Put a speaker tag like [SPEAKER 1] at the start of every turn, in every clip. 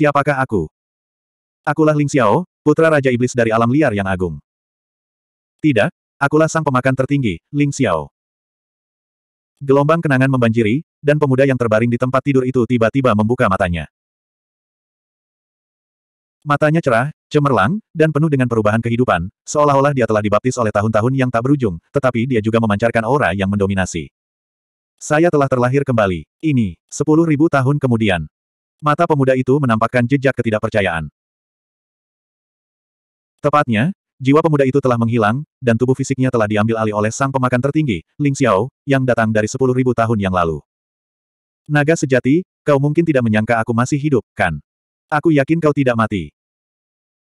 [SPEAKER 1] Siapakah aku? Akulah Ling Xiao, putra Raja Iblis dari alam liar yang agung. Tidak, akulah sang pemakan tertinggi, Ling Xiao. Gelombang kenangan membanjiri, dan pemuda yang terbaring di tempat tidur itu tiba-tiba membuka matanya. Matanya cerah, cemerlang, dan penuh dengan perubahan kehidupan, seolah-olah dia telah dibaptis oleh tahun-tahun yang tak berujung, tetapi dia juga memancarkan aura yang mendominasi. Saya telah terlahir kembali. Ini, sepuluh ribu tahun kemudian. Mata pemuda itu menampakkan jejak ketidakpercayaan. Tepatnya, jiwa pemuda itu telah menghilang, dan tubuh fisiknya telah diambil alih oleh sang pemakan tertinggi, Ling Xiao, yang datang dari 10.000 tahun yang lalu. Naga sejati, kau mungkin tidak menyangka aku masih hidup, kan? Aku yakin kau tidak mati.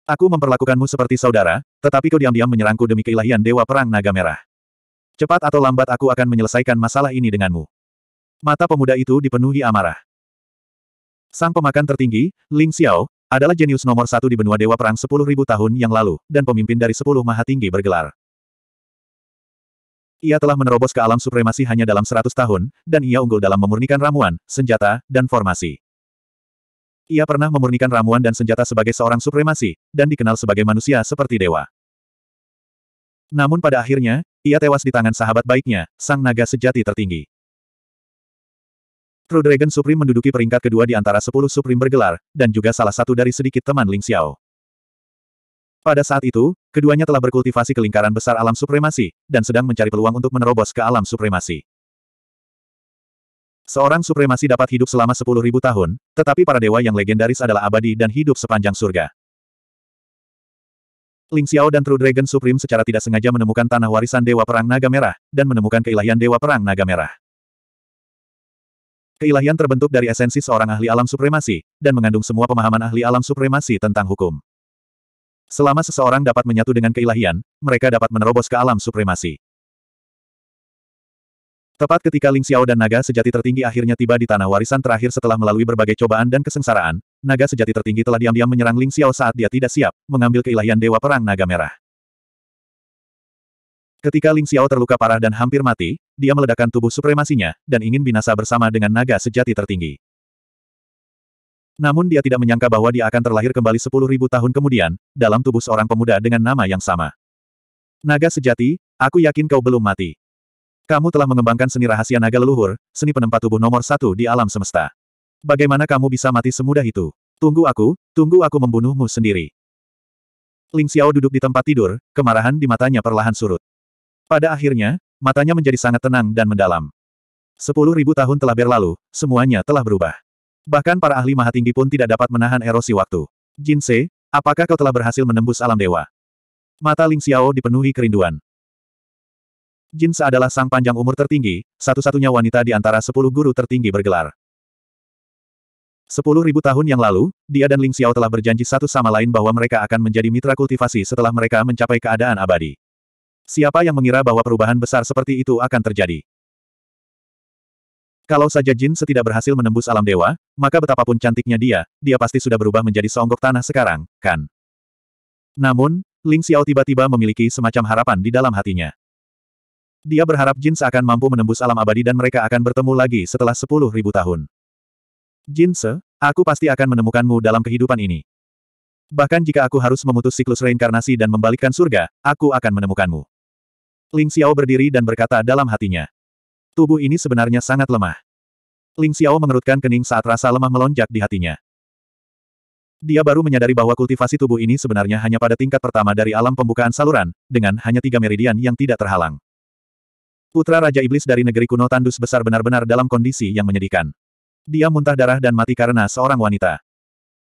[SPEAKER 1] Aku memperlakukanmu seperti saudara, tetapi kau diam-diam menyerangku demi keilahian Dewa Perang Naga Merah. Cepat atau lambat aku akan menyelesaikan masalah ini denganmu. Mata pemuda itu dipenuhi amarah. Sang pemakan tertinggi, Ling Xiao, adalah jenius nomor satu di benua Dewa Perang 10.000 tahun yang lalu, dan pemimpin dari 10 maha tinggi bergelar. Ia telah menerobos ke alam supremasi hanya dalam 100 tahun, dan ia unggul dalam memurnikan ramuan, senjata, dan formasi. Ia pernah memurnikan ramuan dan senjata sebagai seorang supremasi, dan dikenal sebagai manusia seperti dewa. Namun pada akhirnya, ia tewas di tangan sahabat baiknya, sang naga sejati tertinggi. True Dragon Supreme menduduki peringkat kedua di antara sepuluh Supreme bergelar, dan juga salah satu dari sedikit teman Ling Xiao. Pada saat itu, keduanya telah berkultivasi ke lingkaran besar alam supremasi, dan sedang mencari peluang untuk menerobos ke alam supremasi. Seorang supremasi dapat hidup selama 10.000 tahun, tetapi para dewa yang legendaris adalah abadi dan hidup sepanjang surga. Ling Xiao dan True Dragon Supreme secara tidak sengaja menemukan tanah warisan Dewa Perang Naga Merah, dan menemukan keilahian Dewa Perang Naga Merah. Keilahian terbentuk dari esensi seorang ahli alam supremasi, dan mengandung semua pemahaman ahli alam supremasi tentang hukum. Selama seseorang dapat menyatu dengan keilahian, mereka dapat menerobos ke alam supremasi. Tepat ketika Ling Xiao dan naga sejati tertinggi akhirnya tiba di tanah warisan terakhir setelah melalui berbagai cobaan dan kesengsaraan, naga sejati tertinggi telah diam-diam menyerang Ling Xiao saat dia tidak siap, mengambil keilahian Dewa Perang Naga Merah. Ketika Ling Xiao terluka parah dan hampir mati, dia meledakkan tubuh supremasinya, dan ingin binasa bersama dengan naga sejati tertinggi. Namun dia tidak menyangka bahwa dia akan terlahir kembali 10.000 tahun kemudian, dalam tubuh seorang pemuda dengan nama yang sama. Naga sejati, aku yakin kau belum mati. Kamu telah mengembangkan seni rahasia naga leluhur, seni penempat tubuh nomor satu di alam semesta. Bagaimana kamu bisa mati semudah itu? Tunggu aku, tunggu aku membunuhmu sendiri. Ling Xiao duduk di tempat tidur, kemarahan di matanya perlahan surut. Pada akhirnya, matanya menjadi sangat tenang dan mendalam. Sepuluh ribu tahun telah berlalu, semuanya telah berubah. Bahkan para ahli maha tinggi pun tidak dapat menahan erosi waktu. Jin Se, apakah kau telah berhasil menembus alam dewa? Mata Ling Xiao dipenuhi kerinduan. Jin Se adalah sang panjang umur tertinggi, satu-satunya wanita di antara sepuluh guru tertinggi bergelar. Sepuluh ribu tahun yang lalu, dia dan Ling Xiao telah berjanji satu sama lain bahwa mereka akan menjadi mitra kultivasi setelah mereka mencapai keadaan abadi. Siapa yang mengira bahwa perubahan besar seperti itu akan terjadi? Kalau saja Jin setidak berhasil menembus alam dewa, maka betapapun cantiknya dia, dia pasti sudah berubah menjadi seonggok tanah sekarang, kan? Namun, Ling Xiao tiba-tiba memiliki semacam harapan di dalam hatinya. Dia berharap Jin seakan mampu menembus alam abadi dan mereka akan bertemu lagi setelah sepuluh ribu tahun. Jin Se, aku pasti akan menemukanmu dalam kehidupan ini. Bahkan jika aku harus memutus siklus reinkarnasi dan membalikkan surga, aku akan menemukanmu. Ling Xiao berdiri dan berkata dalam hatinya. Tubuh ini sebenarnya sangat lemah. Ling Xiao mengerutkan kening saat rasa lemah melonjak di hatinya. Dia baru menyadari bahwa kultivasi tubuh ini sebenarnya hanya pada tingkat pertama dari alam pembukaan saluran, dengan hanya tiga meridian yang tidak terhalang. Putra Raja Iblis dari negeri kuno tandus besar benar-benar dalam kondisi yang menyedihkan. Dia muntah darah dan mati karena seorang wanita.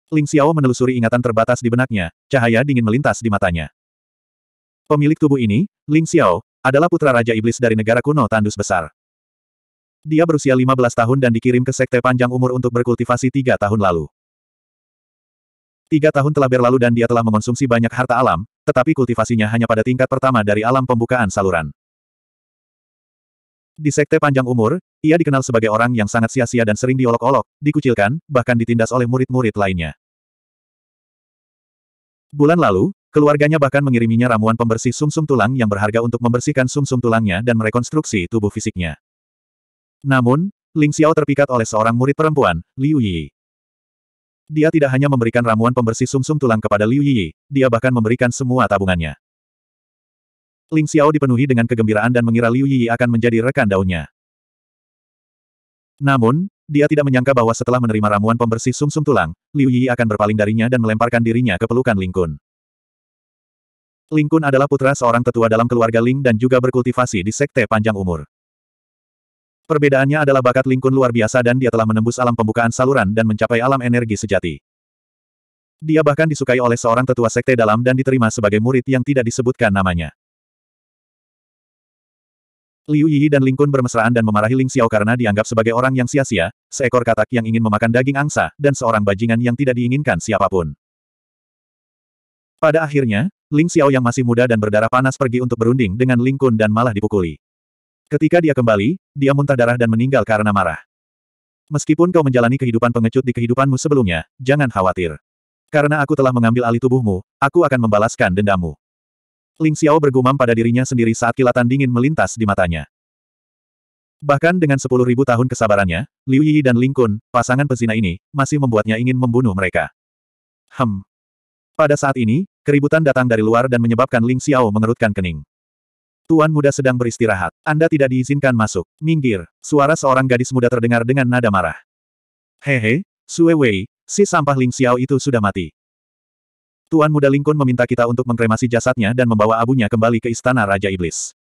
[SPEAKER 1] Ling Xiao menelusuri ingatan terbatas di benaknya, cahaya dingin melintas di matanya. Pemilik tubuh ini, Ling Xiao, adalah putra Raja Iblis dari negara kuno Tandus Besar. Dia berusia 15 tahun dan dikirim ke Sekte Panjang Umur untuk berkultivasi tiga tahun lalu. Tiga tahun telah berlalu dan dia telah mengonsumsi banyak harta alam, tetapi kultivasinya hanya pada tingkat pertama dari alam pembukaan saluran. Di Sekte Panjang Umur, ia dikenal sebagai orang yang sangat sia-sia dan sering diolok-olok, dikucilkan, bahkan ditindas oleh murid-murid lainnya. Bulan lalu, Keluarganya bahkan mengiriminya ramuan pembersih sumsum -sum tulang yang berharga untuk membersihkan sumsum -sum tulangnya dan merekonstruksi tubuh fisiknya. Namun, Ling Xiao terpikat oleh seorang murid perempuan, Liu Yi. Dia tidak hanya memberikan ramuan pembersih sumsum -sum tulang kepada Liu Yi, dia bahkan memberikan semua tabungannya. Ling Xiao dipenuhi dengan kegembiraan dan mengira Liu Yi akan menjadi rekan daunnya. Namun, dia tidak menyangka bahwa setelah menerima ramuan pembersih sumsum -sum tulang, Liu Yi akan berpaling darinya dan melemparkan dirinya ke pelukan Ling Kun. Lingkun adalah putra seorang tetua dalam keluarga Ling dan juga berkultivasi di sekte panjang umur. Perbedaannya adalah bakat Lingkun luar biasa dan dia telah menembus alam pembukaan saluran dan mencapai alam energi sejati. Dia bahkan disukai oleh seorang tetua sekte dalam dan diterima sebagai murid yang tidak disebutkan namanya. Liu Yi dan Lingkun bermesraan dan memarahi Ling Xiao karena dianggap sebagai orang yang sia-sia, seekor katak yang ingin memakan daging angsa, dan seorang bajingan yang tidak diinginkan siapapun. Pada akhirnya, Ling Xiao yang masih muda dan berdarah panas pergi untuk berunding dengan Ling Kun dan malah dipukuli. Ketika dia kembali, dia muntah darah dan meninggal karena marah. Meskipun kau menjalani kehidupan pengecut di kehidupanmu sebelumnya, jangan khawatir. Karena aku telah mengambil alih tubuhmu, aku akan membalaskan dendammu. Ling Xiao bergumam pada dirinya sendiri saat kilatan dingin melintas di matanya. Bahkan dengan sepuluh ribu tahun kesabarannya, Liu Yi dan Ling Kun, pasangan pezina ini, masih membuatnya ingin membunuh mereka. Hem. Pada saat ini, Keributan datang dari luar dan menyebabkan Ling Xiao mengerutkan kening. Tuan muda sedang beristirahat. Anda tidak diizinkan masuk. Minggir. Suara seorang gadis muda terdengar dengan nada marah. Hehe, Sue Wei, si sampah Ling Xiao itu sudah mati. Tuan muda Ling Kun meminta kita untuk mengkremasi jasadnya dan membawa abunya kembali ke istana Raja Iblis.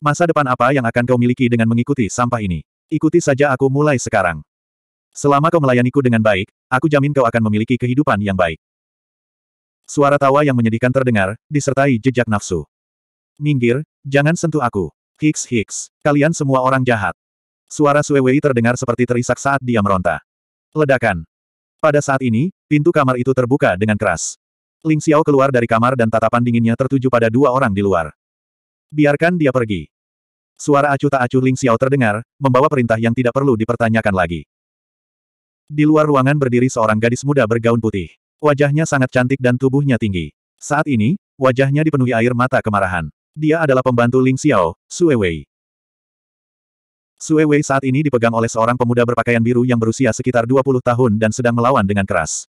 [SPEAKER 1] Masa depan apa yang akan kau miliki dengan mengikuti sampah ini? Ikuti saja aku mulai sekarang. Selama kau melayaniku dengan baik, aku jamin kau akan memiliki kehidupan yang baik. Suara tawa yang menyedihkan terdengar, disertai jejak nafsu. Minggir, jangan sentuh aku. Hicks Hicks, kalian semua orang jahat. Suara Suewei terdengar seperti terisak saat dia meronta. Ledakan. Pada saat ini, pintu kamar itu terbuka dengan keras. Ling Xiao keluar dari kamar dan tatapan dinginnya tertuju pada dua orang di luar. Biarkan dia pergi. Suara acuh tak acuh Ling Xiao terdengar, membawa perintah yang tidak perlu dipertanyakan lagi. Di luar ruangan berdiri seorang gadis muda bergaun putih. Wajahnya sangat cantik dan tubuhnya tinggi. Saat ini, wajahnya dipenuhi air mata kemarahan. Dia adalah pembantu Ling Xiao, Sue Wei. Sue Wei saat ini dipegang oleh seorang pemuda berpakaian biru yang berusia sekitar 20 tahun dan sedang melawan dengan keras.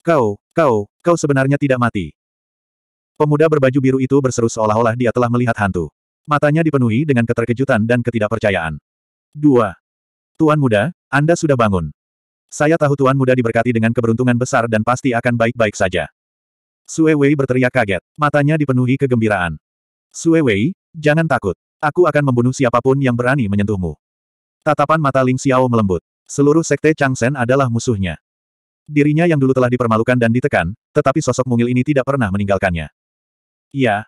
[SPEAKER 1] Kau, kau, kau sebenarnya tidak mati. Pemuda berbaju biru itu berseru seolah-olah dia telah melihat hantu. Matanya dipenuhi dengan keterkejutan dan ketidakpercayaan. 2. Tuan muda, Anda sudah bangun. Saya tahu Tuan Muda diberkati dengan keberuntungan besar dan pasti akan baik-baik saja. Sue Wei berteriak kaget, matanya dipenuhi kegembiraan. Sue Wei, jangan takut. Aku akan membunuh siapapun yang berani menyentuhmu. Tatapan mata Ling Xiao melembut. Seluruh sekte Chang Shen adalah musuhnya. Dirinya yang dulu telah dipermalukan dan ditekan, tetapi sosok mungil ini tidak pernah meninggalkannya. Ya,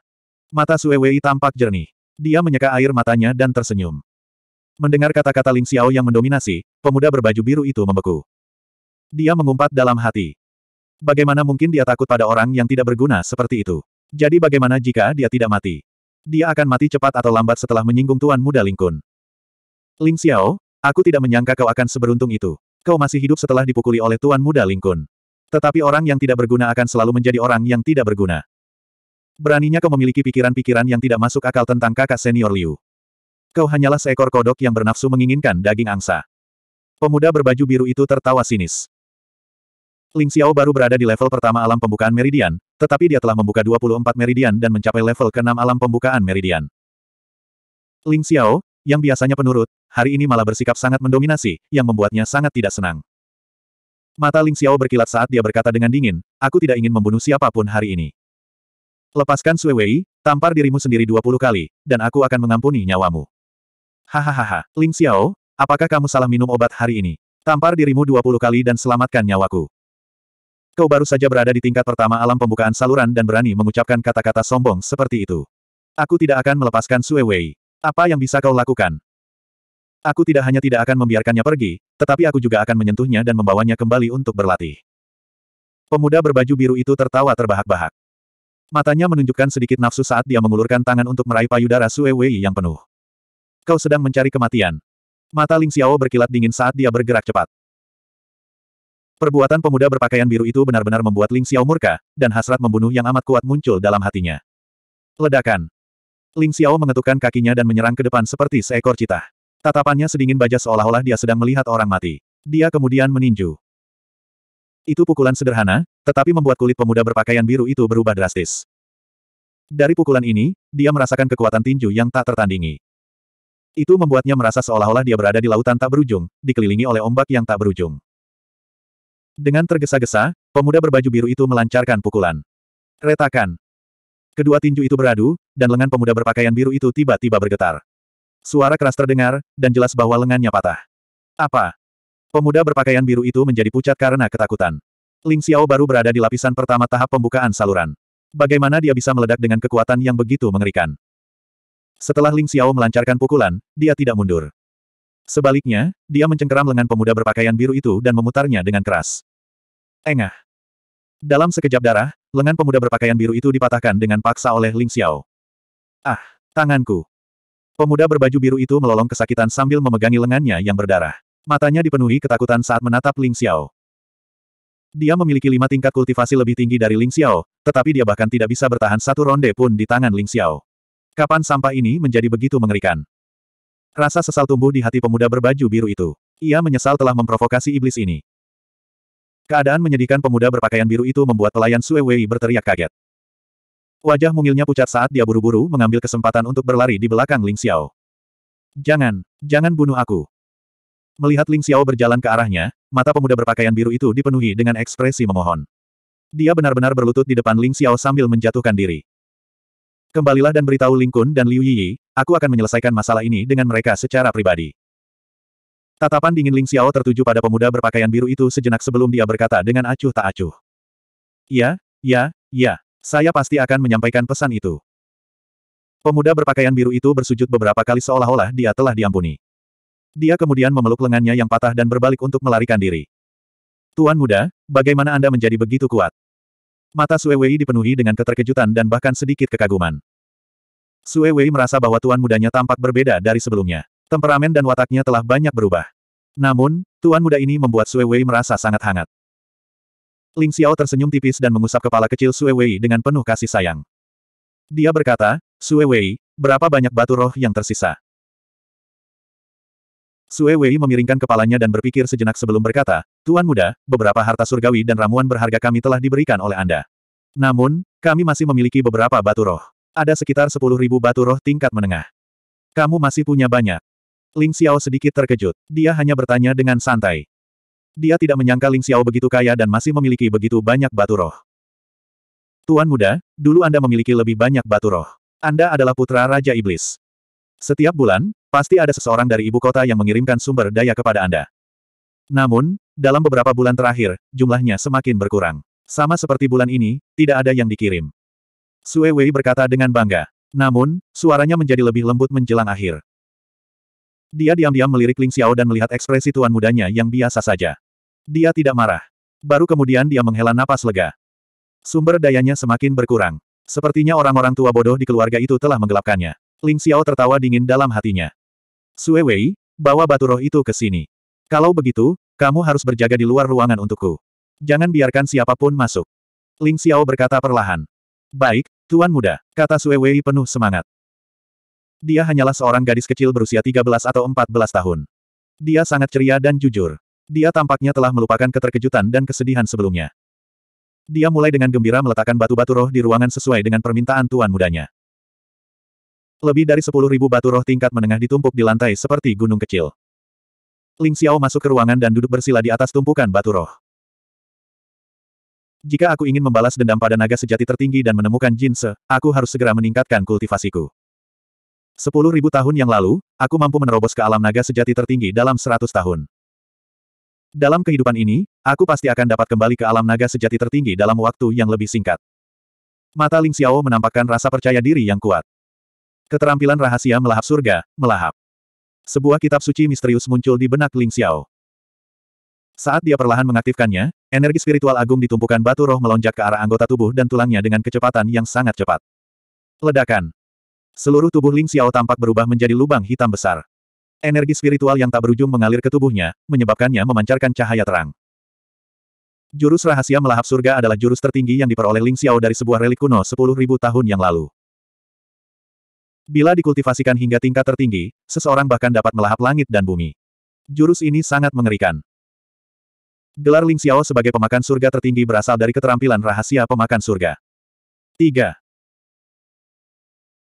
[SPEAKER 1] Mata Sue Wei tampak jernih. Dia menyeka air matanya dan tersenyum. Mendengar kata-kata Ling Xiao yang mendominasi, pemuda berbaju biru itu membeku. Dia mengumpat dalam hati. Bagaimana mungkin dia takut pada orang yang tidak berguna seperti itu? Jadi bagaimana jika dia tidak mati? Dia akan mati cepat atau lambat setelah menyinggung Tuan Muda Lingkun. Ling Xiao, aku tidak menyangka kau akan seberuntung itu. Kau masih hidup setelah dipukuli oleh Tuan Muda Lingkun. Tetapi orang yang tidak berguna akan selalu menjadi orang yang tidak berguna. Beraninya kau memiliki pikiran-pikiran yang tidak masuk akal tentang kakak senior Liu. Kau hanyalah seekor kodok yang bernafsu menginginkan daging angsa. Pemuda berbaju biru itu tertawa sinis. Ling Xiao baru berada di level pertama alam pembukaan meridian, tetapi dia telah membuka 24 meridian dan mencapai level ke-6 alam pembukaan meridian. Ling Xiao, yang biasanya penurut, hari ini malah bersikap sangat mendominasi, yang membuatnya sangat tidak senang. Mata Ling Xiao berkilat saat dia berkata dengan dingin, aku tidak ingin membunuh siapapun hari ini. Lepaskan Sui Wei, tampar dirimu sendiri 20 kali, dan aku akan mengampuni nyawamu. Hahaha, Ling Xiao, apakah kamu salah minum obat hari ini? Tampar dirimu 20 kali dan selamatkan nyawaku. Kau baru saja berada di tingkat pertama alam pembukaan saluran dan berani mengucapkan kata-kata sombong seperti itu. Aku tidak akan melepaskan Sue Wei. Apa yang bisa kau lakukan? Aku tidak hanya tidak akan membiarkannya pergi, tetapi aku juga akan menyentuhnya dan membawanya kembali untuk berlatih. Pemuda berbaju biru itu tertawa terbahak-bahak. Matanya menunjukkan sedikit nafsu saat dia mengulurkan tangan untuk meraih payudara Sue Wei yang penuh. Kau sedang mencari kematian. Mata Ling Xiao berkilat dingin saat dia bergerak cepat. Perbuatan pemuda berpakaian biru itu benar-benar membuat Ling Xiao murka, dan hasrat membunuh yang amat kuat muncul dalam hatinya. Ledakan. Ling Xiao mengetukkan kakinya dan menyerang ke depan seperti seekor cita. Tatapannya sedingin baja seolah-olah dia sedang melihat orang mati. Dia kemudian meninju. Itu pukulan sederhana, tetapi membuat kulit pemuda berpakaian biru itu berubah drastis. Dari pukulan ini, dia merasakan kekuatan tinju yang tak tertandingi. Itu membuatnya merasa seolah-olah dia berada di lautan tak berujung, dikelilingi oleh ombak yang tak berujung. Dengan tergesa-gesa, pemuda berbaju biru itu melancarkan pukulan. Retakan. Kedua tinju itu beradu, dan lengan pemuda berpakaian biru itu tiba-tiba bergetar. Suara keras terdengar, dan jelas bahwa lengannya patah. Apa? Pemuda berpakaian biru itu menjadi pucat karena ketakutan. Ling Xiao baru berada di lapisan pertama tahap pembukaan saluran. Bagaimana dia bisa meledak dengan kekuatan yang begitu mengerikan? Setelah Ling Xiao melancarkan pukulan, dia tidak mundur. Sebaliknya, dia mencengkeram lengan pemuda berpakaian biru itu dan memutarnya dengan keras. Engah. Dalam sekejap darah, lengan pemuda berpakaian biru itu dipatahkan dengan paksa oleh Ling Xiao. Ah, tanganku. Pemuda berbaju biru itu melolong kesakitan sambil memegangi lengannya yang berdarah. Matanya dipenuhi ketakutan saat menatap Ling Xiao. Dia memiliki lima tingkat kultivasi lebih tinggi dari Ling Xiao, tetapi dia bahkan tidak bisa bertahan satu ronde pun di tangan Ling Xiao. Kapan sampah ini menjadi begitu mengerikan? Rasa sesal tumbuh di hati pemuda berbaju biru itu. Ia menyesal telah memprovokasi iblis ini. Keadaan menyedihkan pemuda berpakaian biru itu membuat pelayan Sue Wei berteriak kaget. Wajah mungilnya pucat saat dia buru-buru mengambil kesempatan untuk berlari di belakang Ling Xiao. Jangan, jangan bunuh aku. Melihat Ling Xiao berjalan ke arahnya, mata pemuda berpakaian biru itu dipenuhi dengan ekspresi memohon. Dia benar-benar berlutut di depan Ling Xiao sambil menjatuhkan diri. Kembalilah dan beritahu Lingkun dan Liu Yi, aku akan menyelesaikan masalah ini dengan mereka secara pribadi. Tatapan dingin Ling Xiao tertuju pada pemuda berpakaian biru itu sejenak sebelum dia berkata dengan acuh tak acuh. Ya, ya, ya, saya pasti akan menyampaikan pesan itu. Pemuda berpakaian biru itu bersujud beberapa kali seolah-olah dia telah diampuni. Dia kemudian memeluk lengannya yang patah dan berbalik untuk melarikan diri. Tuan muda, bagaimana Anda menjadi begitu kuat? Mata Sue Wei dipenuhi dengan keterkejutan dan bahkan sedikit kekaguman. Sue Wei merasa bahwa tuan mudanya tampak berbeda dari sebelumnya. Temperamen dan wataknya telah banyak berubah. Namun, tuan muda ini membuat Sue Wei merasa sangat hangat. Ling Xiao tersenyum tipis dan mengusap kepala kecil Sue Wei dengan penuh kasih sayang. Dia berkata, Sue Wei, berapa banyak batu roh yang tersisa? Sue Wei memiringkan kepalanya dan berpikir sejenak sebelum berkata, Tuan Muda, beberapa harta surgawi dan ramuan berharga kami telah diberikan oleh Anda. Namun, kami masih memiliki beberapa batu roh. Ada sekitar ribu batu roh tingkat menengah. Kamu masih punya banyak. Ling Xiao sedikit terkejut. Dia hanya bertanya dengan santai. Dia tidak menyangka Ling Xiao begitu kaya dan masih memiliki begitu banyak batu roh. Tuan muda, dulu Anda memiliki lebih banyak batu roh. Anda adalah putra Raja Iblis. Setiap bulan, Pasti ada seseorang dari ibu kota yang mengirimkan sumber daya kepada Anda. Namun, dalam beberapa bulan terakhir, jumlahnya semakin berkurang. Sama seperti bulan ini, tidak ada yang dikirim. Sue Wei berkata dengan bangga. Namun, suaranya menjadi lebih lembut menjelang akhir. Dia diam-diam melirik Ling Xiao dan melihat ekspresi tuan mudanya yang biasa saja. Dia tidak marah. Baru kemudian dia menghela napas lega. Sumber dayanya semakin berkurang. Sepertinya orang-orang tua bodoh di keluarga itu telah menggelapkannya. Ling Xiao tertawa dingin dalam hatinya. Sue Wei, bawa batu roh itu ke sini. Kalau begitu, kamu harus berjaga di luar ruangan untukku. Jangan biarkan siapapun masuk. Ling Xiao berkata perlahan. Baik, Tuan Muda, kata Sue Wei penuh semangat. Dia hanyalah seorang gadis kecil berusia 13 atau 14 tahun. Dia sangat ceria dan jujur. Dia tampaknya telah melupakan keterkejutan dan kesedihan sebelumnya. Dia mulai dengan gembira meletakkan batu-batu roh di ruangan sesuai dengan permintaan tuan mudanya. Lebih dari sepuluh ribu batu roh tingkat menengah ditumpuk di lantai seperti gunung kecil. Ling Xiao masuk ke ruangan dan duduk bersila di atas tumpukan batu roh. Jika aku ingin membalas dendam pada naga sejati tertinggi dan menemukan Jin Se, aku harus segera meningkatkan kultivasiku. Sepuluh ribu tahun yang lalu, aku mampu menerobos ke alam naga sejati tertinggi dalam seratus tahun. Dalam kehidupan ini, aku pasti akan dapat kembali ke alam naga sejati tertinggi dalam waktu yang lebih singkat. Mata Ling Xiao menampakkan rasa percaya diri yang kuat. Keterampilan rahasia melahap surga, melahap. Sebuah kitab suci misterius muncul di benak Ling Xiao. Saat dia perlahan mengaktifkannya, energi spiritual agung ditumpukan batu roh melonjak ke arah anggota tubuh dan tulangnya dengan kecepatan yang sangat cepat. Ledakan. Seluruh tubuh Ling Xiao tampak berubah menjadi lubang hitam besar. Energi spiritual yang tak berujung mengalir ke tubuhnya, menyebabkannya memancarkan cahaya terang. Jurus rahasia melahap surga adalah jurus tertinggi yang diperoleh Ling Xiao dari sebuah relik kuno 10.000 tahun yang lalu. Bila dikultivasikan hingga tingkat tertinggi, seseorang bahkan dapat melahap langit dan bumi. Jurus ini sangat mengerikan. Gelar Ling Xiao sebagai pemakan surga tertinggi berasal dari keterampilan rahasia pemakan surga. 3.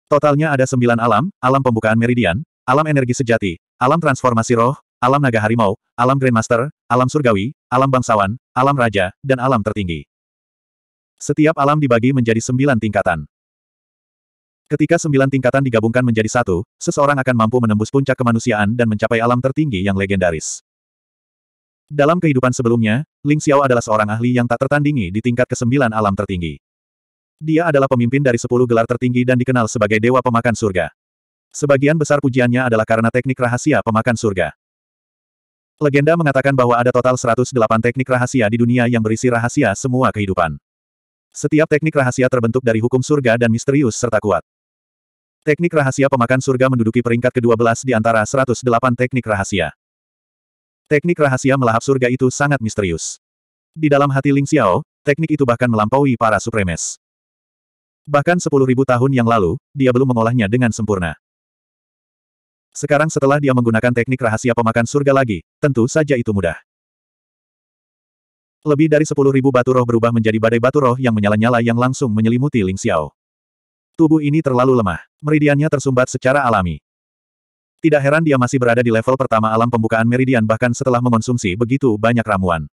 [SPEAKER 1] Totalnya ada sembilan alam, alam pembukaan meridian, alam energi sejati, alam transformasi roh, alam naga harimau, alam grandmaster, alam surgawi, alam bangsawan, alam raja, dan alam tertinggi. Setiap alam dibagi menjadi sembilan tingkatan. Ketika sembilan tingkatan digabungkan menjadi satu, seseorang akan mampu menembus puncak kemanusiaan dan mencapai alam tertinggi yang legendaris. Dalam kehidupan sebelumnya, Ling Xiao adalah seorang ahli yang tak tertandingi di tingkat kesembilan alam tertinggi. Dia adalah pemimpin dari sepuluh gelar tertinggi dan dikenal sebagai Dewa Pemakan Surga. Sebagian besar pujiannya adalah karena teknik rahasia pemakan surga. Legenda mengatakan bahwa ada total 108 teknik rahasia di dunia yang berisi rahasia semua kehidupan. Setiap teknik rahasia terbentuk dari hukum surga dan misterius serta kuat. Teknik rahasia pemakan surga menduduki peringkat ke-12 di antara 108 teknik rahasia. Teknik rahasia melahap surga itu sangat misterius. Di dalam hati Ling Xiao, teknik itu bahkan melampaui para supremes. Bahkan 10.000 tahun yang lalu, dia belum mengolahnya dengan sempurna. Sekarang setelah dia menggunakan teknik rahasia pemakan surga lagi, tentu saja itu mudah. Lebih dari 10.000 batu roh berubah menjadi badai batu roh yang menyala-nyala yang langsung menyelimuti Ling Xiao. Tubuh ini terlalu lemah. Meridiannya tersumbat secara alami. Tidak heran dia masih berada di level pertama alam pembukaan meridian bahkan setelah mengonsumsi begitu banyak ramuan.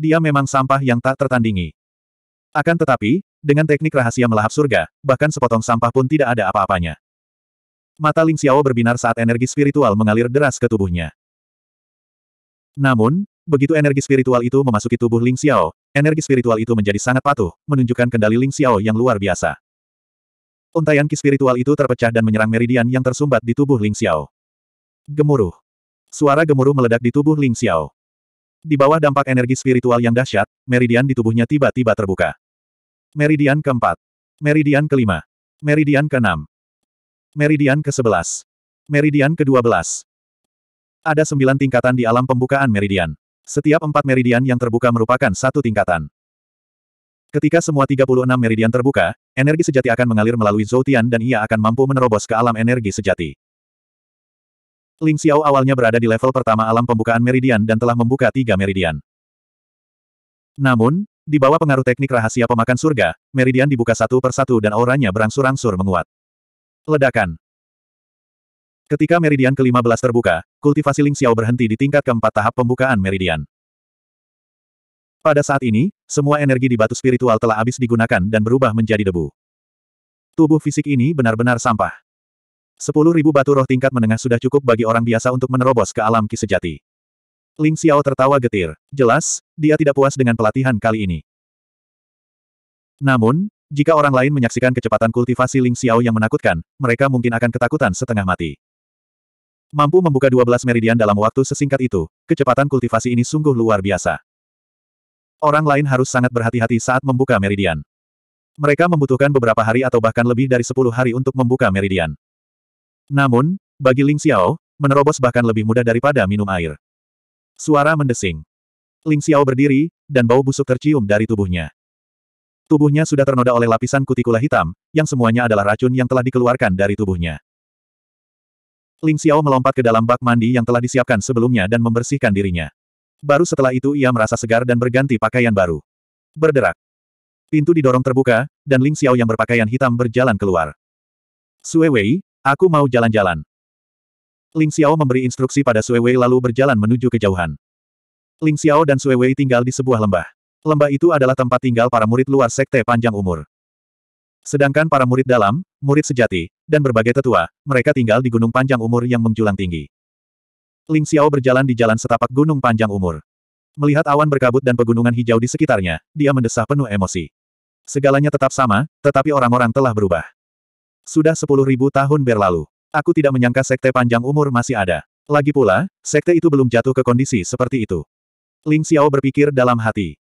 [SPEAKER 1] Dia memang sampah yang tak tertandingi. Akan tetapi, dengan teknik rahasia melahap surga, bahkan sepotong sampah pun tidak ada apa-apanya. Mata Ling Xiao berbinar saat energi spiritual mengalir deras ke tubuhnya. Namun, begitu energi spiritual itu memasuki tubuh Ling Xiao, energi spiritual itu menjadi sangat patuh, menunjukkan kendali Ling Xiao yang luar biasa. Untaian ki spiritual itu terpecah dan menyerang meridian yang tersumbat di tubuh Ling Xiao. Gemuruh. Suara gemuruh meledak di tubuh Ling Xiao. Di bawah dampak energi spiritual yang dahsyat, meridian di tubuhnya tiba-tiba terbuka. Meridian keempat. Meridian kelima. Meridian keenam. Meridian ke-11. Meridian ke-12. Ada sembilan tingkatan di alam pembukaan meridian. Setiap empat meridian yang terbuka merupakan satu tingkatan. Ketika semua 36 meridian terbuka, energi sejati akan mengalir melalui Tian dan ia akan mampu menerobos ke alam energi sejati. Ling Xiao awalnya berada di level pertama alam pembukaan meridian dan telah membuka tiga meridian. Namun, di bawah pengaruh teknik rahasia pemakan surga, meridian dibuka satu persatu dan auranya berangsur-angsur menguat. Ledakan. Ketika meridian ke-15 terbuka, kultivasi Ling Xiao berhenti di tingkat keempat tahap pembukaan meridian. Pada saat ini, semua energi di batu spiritual telah habis digunakan dan berubah menjadi debu. Tubuh fisik ini benar-benar sampah. Sepuluh ribu batu roh tingkat menengah sudah cukup bagi orang biasa untuk menerobos ke alam ki sejati. Ling Xiao tertawa getir. Jelas, dia tidak puas dengan pelatihan kali ini. Namun, jika orang lain menyaksikan kecepatan kultivasi Ling Xiao yang menakutkan, mereka mungkin akan ketakutan setengah mati. Mampu membuka 12 meridian dalam waktu sesingkat itu, kecepatan kultivasi ini sungguh luar biasa. Orang lain harus sangat berhati-hati saat membuka meridian. Mereka membutuhkan beberapa hari atau bahkan lebih dari sepuluh hari untuk membuka meridian. Namun, bagi Ling Xiao, menerobos bahkan lebih mudah daripada minum air. Suara mendesing. Ling Xiao berdiri, dan bau busuk tercium dari tubuhnya. Tubuhnya sudah ternoda oleh lapisan kutikula hitam, yang semuanya adalah racun yang telah dikeluarkan dari tubuhnya. Ling Xiao melompat ke dalam bak mandi yang telah disiapkan sebelumnya dan membersihkan dirinya. Baru setelah itu ia merasa segar dan berganti pakaian baru. Berderak. Pintu didorong terbuka, dan Ling Xiao yang berpakaian hitam berjalan keluar. Sue Wei, aku mau jalan-jalan. Ling Xiao memberi instruksi pada Sue Wei lalu berjalan menuju kejauhan. Ling Xiao dan Sue Wei tinggal di sebuah lembah. Lembah itu adalah tempat tinggal para murid luar sekte panjang umur. Sedangkan para murid dalam, murid sejati, dan berbagai tetua, mereka tinggal di gunung panjang umur yang menjulang tinggi. Ling Xiao berjalan di jalan setapak gunung panjang umur. Melihat awan berkabut dan pegunungan hijau di sekitarnya, dia mendesah penuh emosi. Segalanya tetap sama, tetapi orang-orang telah berubah. Sudah sepuluh ribu tahun berlalu. Aku tidak menyangka sekte panjang umur masih ada. Lagi pula, sekte itu belum jatuh ke kondisi seperti itu. Ling Xiao berpikir dalam hati.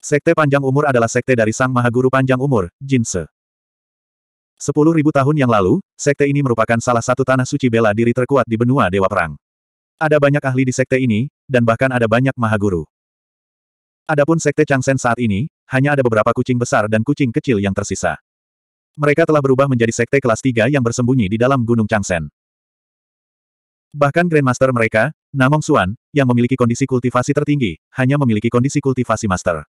[SPEAKER 1] Sekte panjang umur adalah sekte dari Sang Mahaguru Panjang Umur, Jin Se. Sepuluh ribu tahun yang lalu, sekte ini merupakan salah satu tanah suci bela diri terkuat di benua Dewa Perang. Ada banyak ahli di sekte ini, dan bahkan ada banyak mahaguru. Adapun sekte Changsen saat ini, hanya ada beberapa kucing besar dan kucing kecil yang tersisa. Mereka telah berubah menjadi sekte kelas tiga yang bersembunyi di dalam Gunung Changsen. Bahkan Grandmaster mereka, Namong Suan, yang memiliki kondisi kultivasi tertinggi, hanya memiliki kondisi kultivasi master.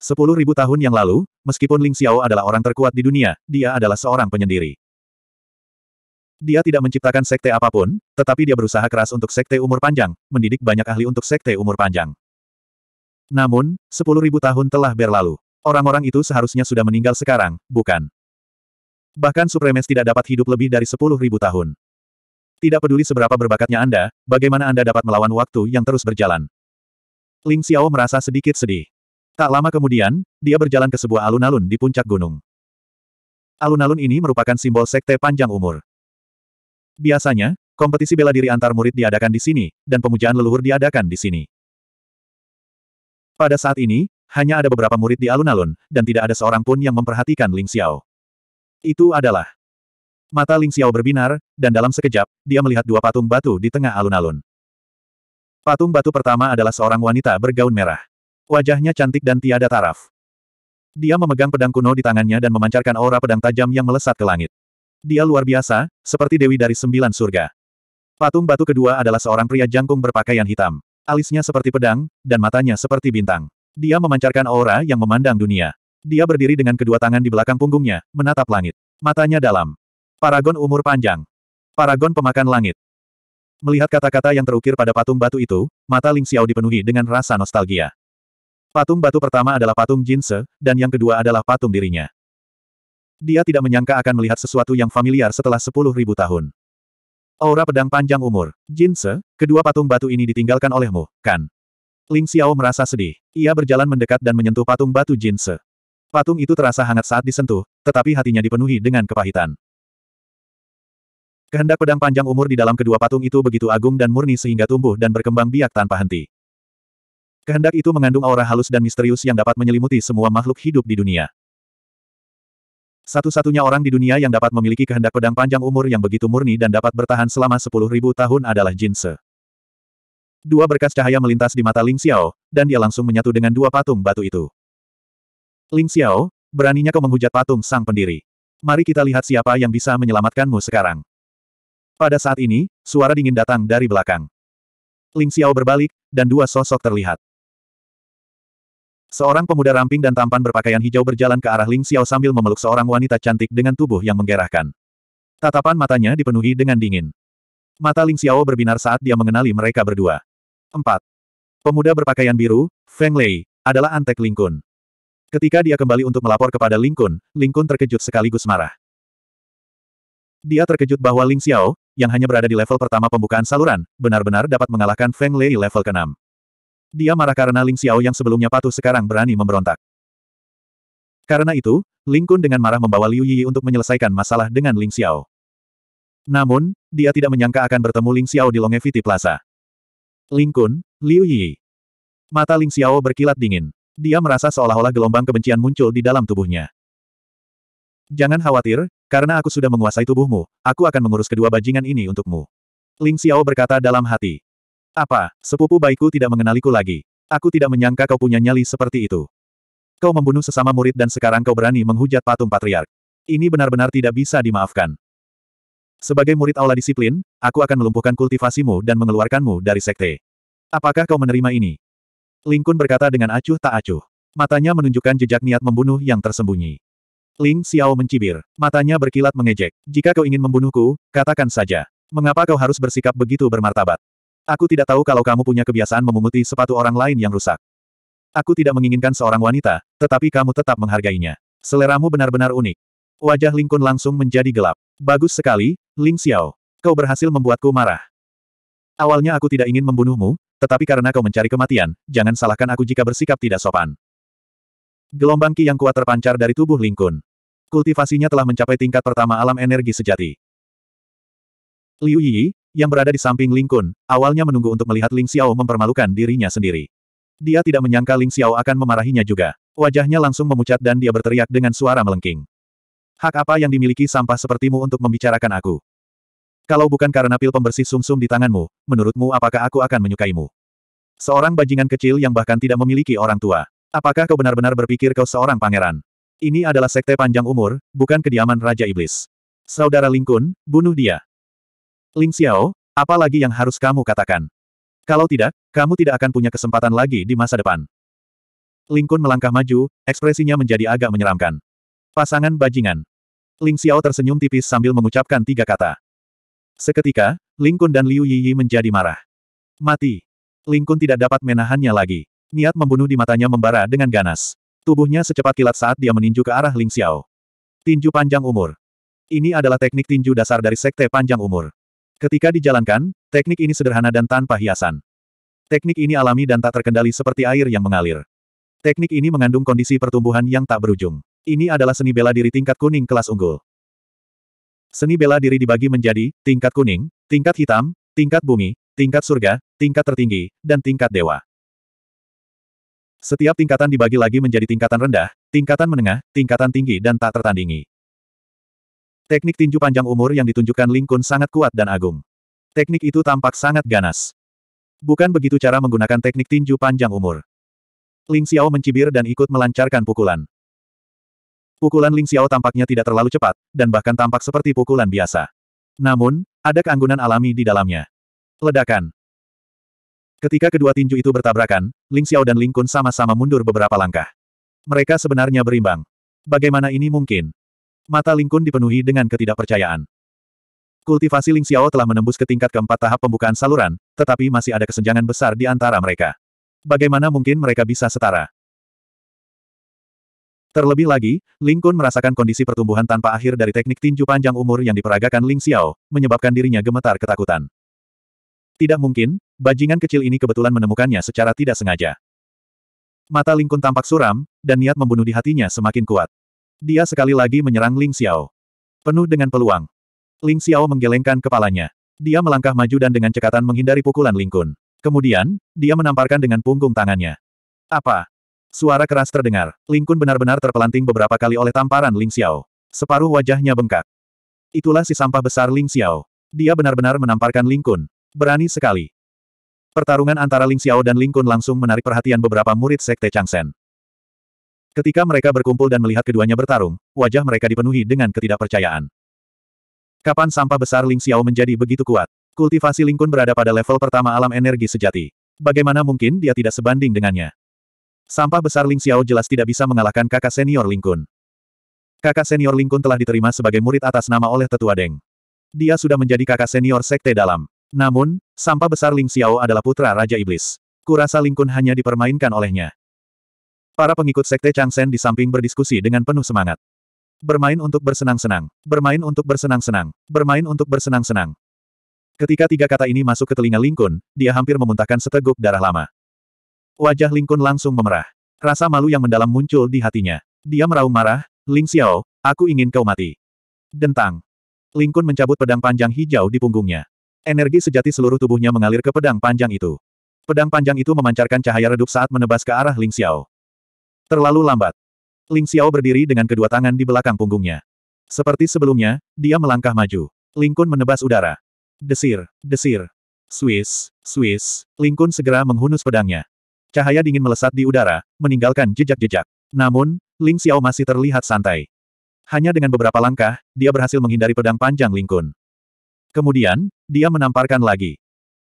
[SPEAKER 1] Sepuluh ribu tahun yang lalu, meskipun Ling Xiao adalah orang terkuat di dunia, dia adalah seorang penyendiri. Dia tidak menciptakan sekte apapun, tetapi dia berusaha keras untuk sekte umur panjang, mendidik banyak ahli untuk sekte umur panjang. Namun, sepuluh ribu tahun telah berlalu. Orang-orang itu seharusnya sudah meninggal sekarang, bukan? Bahkan Supremes tidak dapat hidup lebih dari sepuluh ribu tahun. Tidak peduli seberapa berbakatnya Anda, bagaimana Anda dapat melawan waktu yang terus berjalan. Ling Xiao merasa sedikit sedih. Tak lama kemudian, dia berjalan ke sebuah alun-alun di puncak gunung. Alun-alun ini merupakan simbol sekte panjang umur. Biasanya, kompetisi bela diri antar murid diadakan di sini, dan pemujaan leluhur diadakan di sini. Pada saat ini, hanya ada beberapa murid di alun-alun, dan tidak ada seorang pun yang memperhatikan Ling Xiao. Itu adalah Mata Ling Xiao berbinar, dan dalam sekejap, dia melihat dua patung batu di tengah alun-alun. Patung batu pertama adalah seorang wanita bergaun merah. Wajahnya cantik dan tiada taraf. Dia memegang pedang kuno di tangannya dan memancarkan aura pedang tajam yang melesat ke langit. Dia luar biasa, seperti dewi dari sembilan surga. Patung batu kedua adalah seorang pria jangkung berpakaian hitam. Alisnya seperti pedang, dan matanya seperti bintang. Dia memancarkan aura yang memandang dunia. Dia berdiri dengan kedua tangan di belakang punggungnya, menatap langit. Matanya dalam. Paragon umur panjang. Paragon pemakan langit. Melihat kata-kata yang terukir pada patung batu itu, mata Ling Xiao dipenuhi dengan rasa nostalgia. Patung batu pertama adalah patung Jinse, dan yang kedua adalah patung dirinya. Dia tidak menyangka akan melihat sesuatu yang familiar setelah sepuluh ribu tahun. Aura pedang panjang umur. Jinse, kedua patung batu ini ditinggalkan olehmu, kan? Ling Xiao merasa sedih. Ia berjalan mendekat dan menyentuh patung batu Jinse. Patung itu terasa hangat saat disentuh, tetapi hatinya dipenuhi dengan kepahitan. Kehendak pedang panjang umur di dalam kedua patung itu begitu agung dan murni sehingga tumbuh dan berkembang biak tanpa henti. Kehendak itu mengandung aura halus dan misterius yang dapat menyelimuti semua makhluk hidup di dunia. Satu-satunya orang di dunia yang dapat memiliki kehendak pedang panjang umur yang begitu murni dan dapat bertahan selama sepuluh ribu tahun adalah Jin Se. Dua berkas cahaya melintas di mata Ling Xiao, dan dia langsung menyatu dengan dua patung batu itu. Ling Xiao, beraninya kau menghujat patung sang pendiri. Mari kita lihat siapa yang bisa menyelamatkanmu sekarang. Pada saat ini, suara dingin datang dari belakang. Ling Xiao berbalik, dan dua sosok terlihat. Seorang pemuda ramping dan tampan berpakaian hijau berjalan ke arah Ling Xiao sambil memeluk seorang wanita cantik dengan tubuh yang menggerahkan. Tatapan matanya dipenuhi dengan dingin. Mata Ling Xiao berbinar saat dia mengenali mereka berdua. 4. Pemuda berpakaian biru, Feng Lei, adalah Antek Ling Kun. Ketika dia kembali untuk melapor kepada Ling Kun, Ling Kun terkejut sekaligus marah. Dia terkejut bahwa Ling Xiao, yang hanya berada di level pertama pembukaan saluran, benar-benar dapat mengalahkan Feng Lei level keenam. 6 dia marah karena Ling Xiao yang sebelumnya patuh sekarang berani memberontak. Karena itu, Ling Kun dengan marah membawa Liu Yi untuk menyelesaikan masalah dengan Ling Xiao. Namun, dia tidak menyangka akan bertemu Ling Xiao di Longevity Plaza. Ling Kun, Liu Yi. Mata Ling Xiao berkilat dingin. Dia merasa seolah-olah gelombang kebencian muncul di dalam tubuhnya. Jangan khawatir, karena aku sudah menguasai tubuhmu, aku akan mengurus kedua bajingan ini untukmu. Ling Xiao berkata dalam hati. Apa, sepupu baikku tidak mengenaliku lagi. Aku tidak menyangka kau punya nyali seperti itu. Kau membunuh sesama murid dan sekarang kau berani menghujat patung patriark. Ini benar-benar tidak bisa dimaafkan. Sebagai murid aula disiplin, aku akan melumpuhkan kultivasimu dan mengeluarkanmu dari sekte. Apakah kau menerima ini? Ling Kun berkata dengan acuh tak acuh. Matanya menunjukkan jejak niat membunuh yang tersembunyi. Ling Xiao mencibir. Matanya berkilat mengejek. Jika kau ingin membunuhku, katakan saja. Mengapa kau harus bersikap begitu bermartabat? Aku tidak tahu kalau kamu punya kebiasaan memunguti sepatu orang lain yang rusak. Aku tidak menginginkan seorang wanita, tetapi kamu tetap menghargainya. Seleramu benar-benar unik. Wajah Lingkun langsung menjadi gelap. Bagus sekali, Ling Xiao. Kau berhasil membuatku marah. Awalnya aku tidak ingin membunuhmu, tetapi karena kau mencari kematian, jangan salahkan aku jika bersikap tidak sopan. Gelombang ki yang kuat terpancar dari tubuh Lingkun. Kultivasinya telah mencapai tingkat pertama alam energi sejati. Liu Yi, yang berada di samping Ling Kun, awalnya menunggu untuk melihat Ling Xiao mempermalukan dirinya sendiri. Dia tidak menyangka Ling Xiao akan memarahinya juga. Wajahnya langsung memucat dan dia berteriak dengan suara melengking. Hak apa yang dimiliki sampah sepertimu untuk membicarakan aku? Kalau bukan karena pil pembersih sumsum -sum di tanganmu, menurutmu apakah aku akan menyukaimu? Seorang bajingan kecil yang bahkan tidak memiliki orang tua. Apakah kau benar-benar berpikir kau seorang pangeran? Ini adalah sekte panjang umur, bukan kediaman Raja Iblis. Saudara Lingkun, bunuh dia. Ling Xiao, apa lagi yang harus kamu katakan? Kalau tidak, kamu tidak akan punya kesempatan lagi di masa depan. Ling Kun melangkah maju, ekspresinya menjadi agak menyeramkan. Pasangan bajingan. Ling Xiao tersenyum tipis sambil mengucapkan tiga kata. Seketika, Ling Kun dan Liu Yi menjadi marah. Mati. Ling Kun tidak dapat menahannya lagi. Niat membunuh di matanya membara dengan ganas. Tubuhnya secepat kilat saat dia meninju ke arah Ling Xiao. Tinju panjang umur. Ini adalah teknik tinju dasar dari Sekte Panjang Umur. Ketika dijalankan, teknik ini sederhana dan tanpa hiasan. Teknik ini alami dan tak terkendali seperti air yang mengalir. Teknik ini mengandung kondisi pertumbuhan yang tak berujung. Ini adalah seni bela diri tingkat kuning kelas unggul. Seni bela diri dibagi menjadi tingkat kuning, tingkat hitam, tingkat bumi, tingkat surga, tingkat tertinggi, dan tingkat dewa. Setiap tingkatan dibagi lagi menjadi tingkatan rendah, tingkatan menengah, tingkatan tinggi dan tak tertandingi. Teknik tinju panjang umur yang ditunjukkan Lingkun sangat kuat dan agung. Teknik itu tampak sangat ganas. Bukan begitu cara menggunakan teknik tinju panjang umur. Ling Xiao mencibir dan ikut melancarkan pukulan. Pukulan Ling Xiao tampaknya tidak terlalu cepat, dan bahkan tampak seperti pukulan biasa. Namun, ada keanggunan alami di dalamnya. Ledakan. Ketika kedua tinju itu bertabrakan, Ling Xiao dan Ling Kun sama-sama mundur beberapa langkah. Mereka sebenarnya berimbang. Bagaimana ini mungkin? Mata Lingkun dipenuhi dengan ketidakpercayaan. Kultivasi Ling Xiao telah menembus ke tingkat keempat tahap pembukaan saluran, tetapi masih ada kesenjangan besar di antara mereka. Bagaimana mungkin mereka bisa setara? Terlebih lagi, Ling Kun merasakan kondisi pertumbuhan tanpa akhir dari teknik tinju panjang umur yang diperagakan Ling Xiao, menyebabkan dirinya gemetar ketakutan. Tidak mungkin, bajingan kecil ini kebetulan menemukannya secara tidak sengaja. Mata Ling Kun tampak suram, dan niat membunuh di hatinya semakin kuat. Dia sekali lagi menyerang Ling Xiao. Penuh dengan peluang. Ling Xiao menggelengkan kepalanya. Dia melangkah maju dan dengan cekatan menghindari pukulan Ling Kun. Kemudian, dia menamparkan dengan punggung tangannya. Apa? Suara keras terdengar. Ling Kun benar-benar terpelanting beberapa kali oleh tamparan Ling Xiao. Separuh wajahnya bengkak. Itulah si sampah besar Ling Xiao. Dia benar-benar menamparkan Ling Kun. Berani sekali. Pertarungan antara Ling Xiao dan Ling Kun langsung menarik perhatian beberapa murid Sekte Changsen. Ketika mereka berkumpul dan melihat keduanya bertarung, wajah mereka dipenuhi dengan ketidakpercayaan. Kapan sampah besar Ling Xiao menjadi begitu kuat? Kultivasi Lingkun berada pada level pertama alam energi sejati. Bagaimana mungkin dia tidak sebanding dengannya? Sampah besar Ling Xiao jelas tidak bisa mengalahkan kakak senior Lingkun. Kakak senior Lingkun telah diterima sebagai murid atas nama oleh Tetua Deng. Dia sudah menjadi kakak senior Sekte Dalam. Namun, sampah besar Ling Xiao adalah putra Raja Iblis. Kurasa Lingkun hanya dipermainkan olehnya. Para pengikut sekte Changsen di samping berdiskusi dengan penuh semangat. Bermain untuk bersenang-senang, bermain untuk bersenang-senang, bermain untuk bersenang-senang. Ketika tiga kata ini masuk ke telinga Lingkun, dia hampir memuntahkan seteguk darah lama. Wajah Lingkun langsung memerah. Rasa malu yang mendalam muncul di hatinya. Dia meraung marah, Ling Xiao, aku ingin kau mati. Dentang. Lingkun mencabut pedang panjang hijau di punggungnya. Energi sejati seluruh tubuhnya mengalir ke pedang panjang itu. Pedang panjang itu memancarkan cahaya redup saat menebas ke arah Ling Xiao. Terlalu lambat. Ling Xiao berdiri dengan kedua tangan di belakang punggungnya. Seperti sebelumnya, dia melangkah maju. Ling Kun menebas udara. Desir, desir. Swiss, Swiss. Ling Kun segera menghunus pedangnya. Cahaya dingin melesat di udara, meninggalkan jejak-jejak. Namun, Ling Xiao masih terlihat santai. Hanya dengan beberapa langkah, dia berhasil menghindari pedang panjang Ling Kun. Kemudian, dia menamparkan lagi.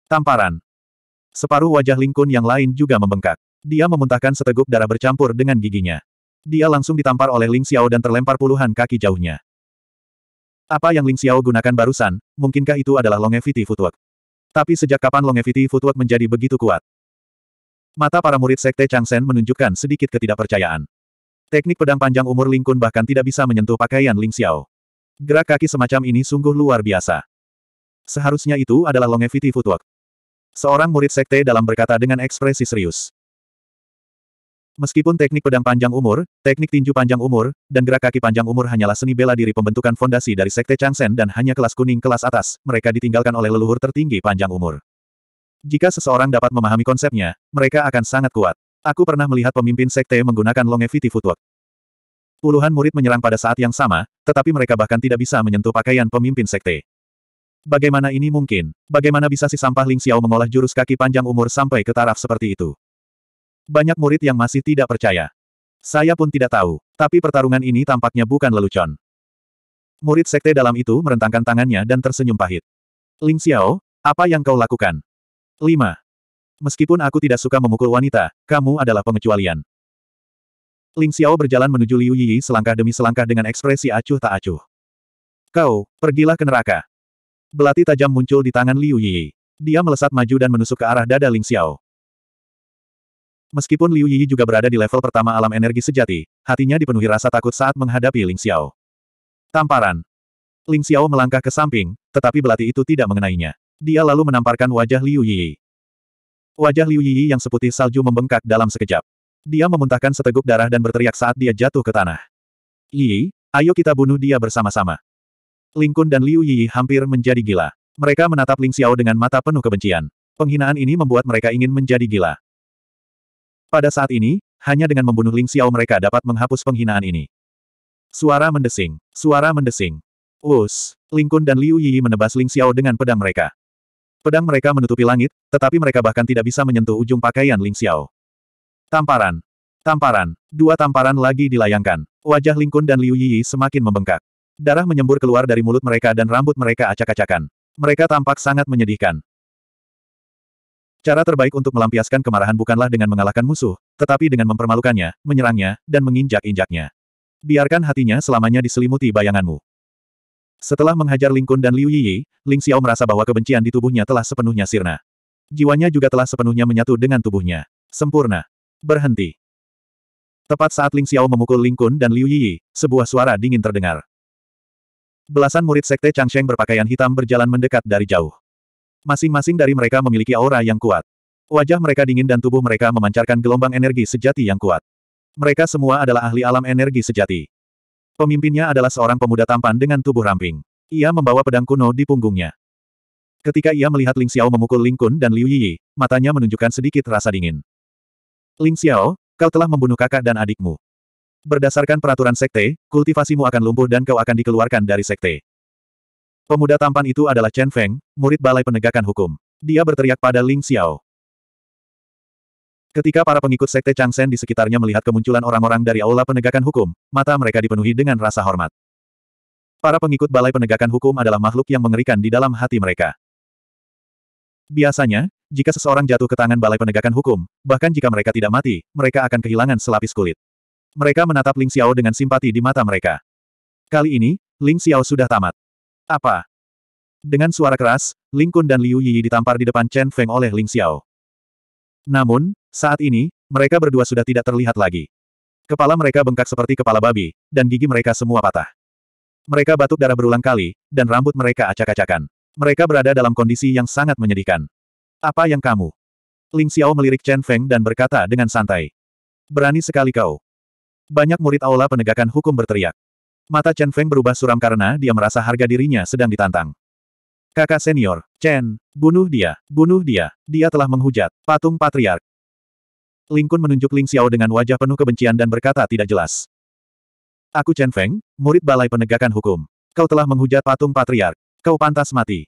[SPEAKER 1] Tamparan. Separuh wajah Ling Kun yang lain juga membengkak. Dia memuntahkan seteguk darah bercampur dengan giginya. Dia langsung ditampar oleh Ling Xiao dan terlempar puluhan kaki jauhnya. Apa yang Ling Xiao gunakan barusan, mungkinkah itu adalah longevity footwork? Tapi sejak kapan longevity footwork menjadi begitu kuat? Mata para murid sekte Chang Shen menunjukkan sedikit ketidakpercayaan. Teknik pedang panjang umur Ling Kun bahkan tidak bisa menyentuh pakaian Ling Xiao. Gerak kaki semacam ini sungguh luar biasa. Seharusnya itu adalah longevity footwork. Seorang murid sekte dalam berkata dengan ekspresi serius. Meskipun teknik pedang panjang umur, teknik tinju panjang umur, dan gerak kaki panjang umur hanyalah seni bela diri pembentukan fondasi dari Sekte Changsen dan hanya kelas kuning kelas atas, mereka ditinggalkan oleh leluhur tertinggi panjang umur. Jika seseorang dapat memahami konsepnya, mereka akan sangat kuat. Aku pernah melihat pemimpin Sekte menggunakan longevity footwork. Puluhan murid menyerang pada saat yang sama, tetapi mereka bahkan tidak bisa menyentuh pakaian pemimpin Sekte. Bagaimana ini mungkin? Bagaimana bisa si sampah Ling Xiao mengolah jurus kaki panjang umur sampai ke taraf seperti itu? Banyak murid yang masih tidak percaya. Saya pun tidak tahu, tapi pertarungan ini tampaknya bukan lelucon. Murid sekte dalam itu merentangkan tangannya dan tersenyum pahit. Ling Xiao, apa yang kau lakukan? 5. Meskipun aku tidak suka memukul wanita, kamu adalah pengecualian. Ling Xiao berjalan menuju Liu Yi selangkah demi selangkah dengan ekspresi acuh tak acuh. Kau, pergilah ke neraka. Belati tajam muncul di tangan Liu Yi. Dia melesat maju dan menusuk ke arah dada Ling Xiao. Meskipun Liu Yi juga berada di level pertama alam energi sejati, hatinya dipenuhi rasa takut saat menghadapi Ling Xiao. Tamparan. Ling Xiao melangkah ke samping, tetapi belati itu tidak mengenainya. Dia lalu menamparkan wajah Liu Yi. Wajah Liu Yi yang seputih salju membengkak dalam sekejap. Dia memuntahkan seteguk darah dan berteriak saat dia jatuh ke tanah. Yi, ayo kita bunuh dia bersama-sama. Ling Kun dan Liu Yi hampir menjadi gila. Mereka menatap Ling Xiao dengan mata penuh kebencian. Penghinaan ini membuat mereka ingin menjadi gila. Pada saat ini, hanya dengan membunuh Ling Xiao mereka dapat menghapus penghinaan ini. Suara mendesing. Suara mendesing. Us. Ling Kun dan Liu Yi menebas Ling Xiao dengan pedang mereka. Pedang mereka menutupi langit, tetapi mereka bahkan tidak bisa menyentuh ujung pakaian Ling Xiao. Tamparan. Tamparan. Dua tamparan lagi dilayangkan. Wajah Ling Kun dan Liu Yi semakin membengkak. Darah menyembur keluar dari mulut mereka dan rambut mereka acak-acakan. Mereka tampak sangat menyedihkan. Cara terbaik untuk melampiaskan kemarahan bukanlah dengan mengalahkan musuh, tetapi dengan mempermalukannya, menyerangnya, dan menginjak-injaknya. Biarkan hatinya selamanya diselimuti bayanganmu. Setelah menghajar Ling dan Liu Yi, Ling Xiao merasa bahwa kebencian di tubuhnya telah sepenuhnya sirna. Jiwanya juga telah sepenuhnya menyatu dengan tubuhnya. Sempurna. Berhenti. Tepat saat Ling Xiao memukul Ling dan Liu Yi, sebuah suara dingin terdengar. Belasan murid sekte Changsheng berpakaian hitam berjalan mendekat dari jauh. Masing-masing dari mereka memiliki aura yang kuat. Wajah mereka dingin dan tubuh mereka memancarkan gelombang energi sejati yang kuat. Mereka semua adalah ahli alam energi sejati. Pemimpinnya adalah seorang pemuda tampan dengan tubuh ramping. Ia membawa pedang kuno di punggungnya. Ketika ia melihat Ling Xiao memukul Ling Kun dan Liu Yi, matanya menunjukkan sedikit rasa dingin. Ling Xiao, kau telah membunuh kakak dan adikmu. Berdasarkan peraturan sekte, kultivasimu akan lumpuh dan kau akan dikeluarkan dari sekte. Pemuda tampan itu adalah Chen Feng, murid balai penegakan hukum. Dia berteriak pada Ling Xiao. Ketika para pengikut sekte Shen di sekitarnya melihat kemunculan orang-orang dari aula penegakan hukum, mata mereka dipenuhi dengan rasa hormat. Para pengikut balai penegakan hukum adalah makhluk yang mengerikan di dalam hati mereka. Biasanya, jika seseorang jatuh ke tangan balai penegakan hukum, bahkan jika mereka tidak mati, mereka akan kehilangan selapis kulit. Mereka menatap Ling Xiao dengan simpati di mata mereka. Kali ini, Ling Xiao sudah tamat. Apa? Dengan suara keras, Ling Kun dan Liu Yi ditampar di depan Chen Feng oleh Ling Xiao. Namun, saat ini, mereka berdua sudah tidak terlihat lagi. Kepala mereka bengkak seperti kepala babi, dan gigi mereka semua patah. Mereka batuk darah berulang kali, dan rambut mereka acak-acakan. Mereka berada dalam kondisi yang sangat menyedihkan. Apa yang kamu? Ling Xiao melirik Chen Feng dan berkata dengan santai. Berani sekali kau. Banyak murid aula penegakan hukum berteriak. Mata Chen Feng berubah suram karena dia merasa harga dirinya sedang ditantang. Kakak senior, Chen, bunuh dia, bunuh dia, dia telah menghujat, patung patriark. Ling Kun menunjuk Ling Xiao dengan wajah penuh kebencian dan berkata tidak jelas. Aku Chen Feng, murid balai penegakan hukum. Kau telah menghujat patung patriark. Kau pantas mati.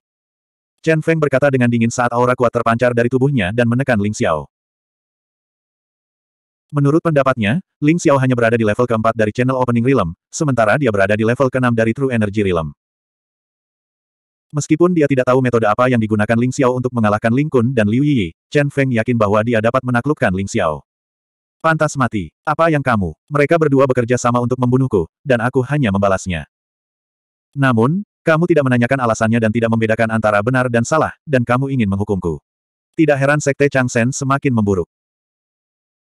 [SPEAKER 1] Chen Feng berkata dengan dingin saat aura kuat terpancar dari tubuhnya dan menekan Ling Xiao. Menurut pendapatnya, Ling Xiao hanya berada di level keempat dari channel opening realm, sementara dia berada di level keenam dari true energy realm. Meskipun dia tidak tahu metode apa yang digunakan Ling Xiao untuk mengalahkan Ling Kun dan Liu Yi, Chen Feng yakin bahwa dia dapat menaklukkan Ling Xiao. Pantas mati. Apa yang kamu? Mereka berdua bekerja sama untuk membunuhku, dan aku hanya membalasnya. Namun, kamu tidak menanyakan alasannya dan tidak membedakan antara benar dan salah, dan kamu ingin menghukumku. Tidak heran Sekte Chang Sen semakin memburuk.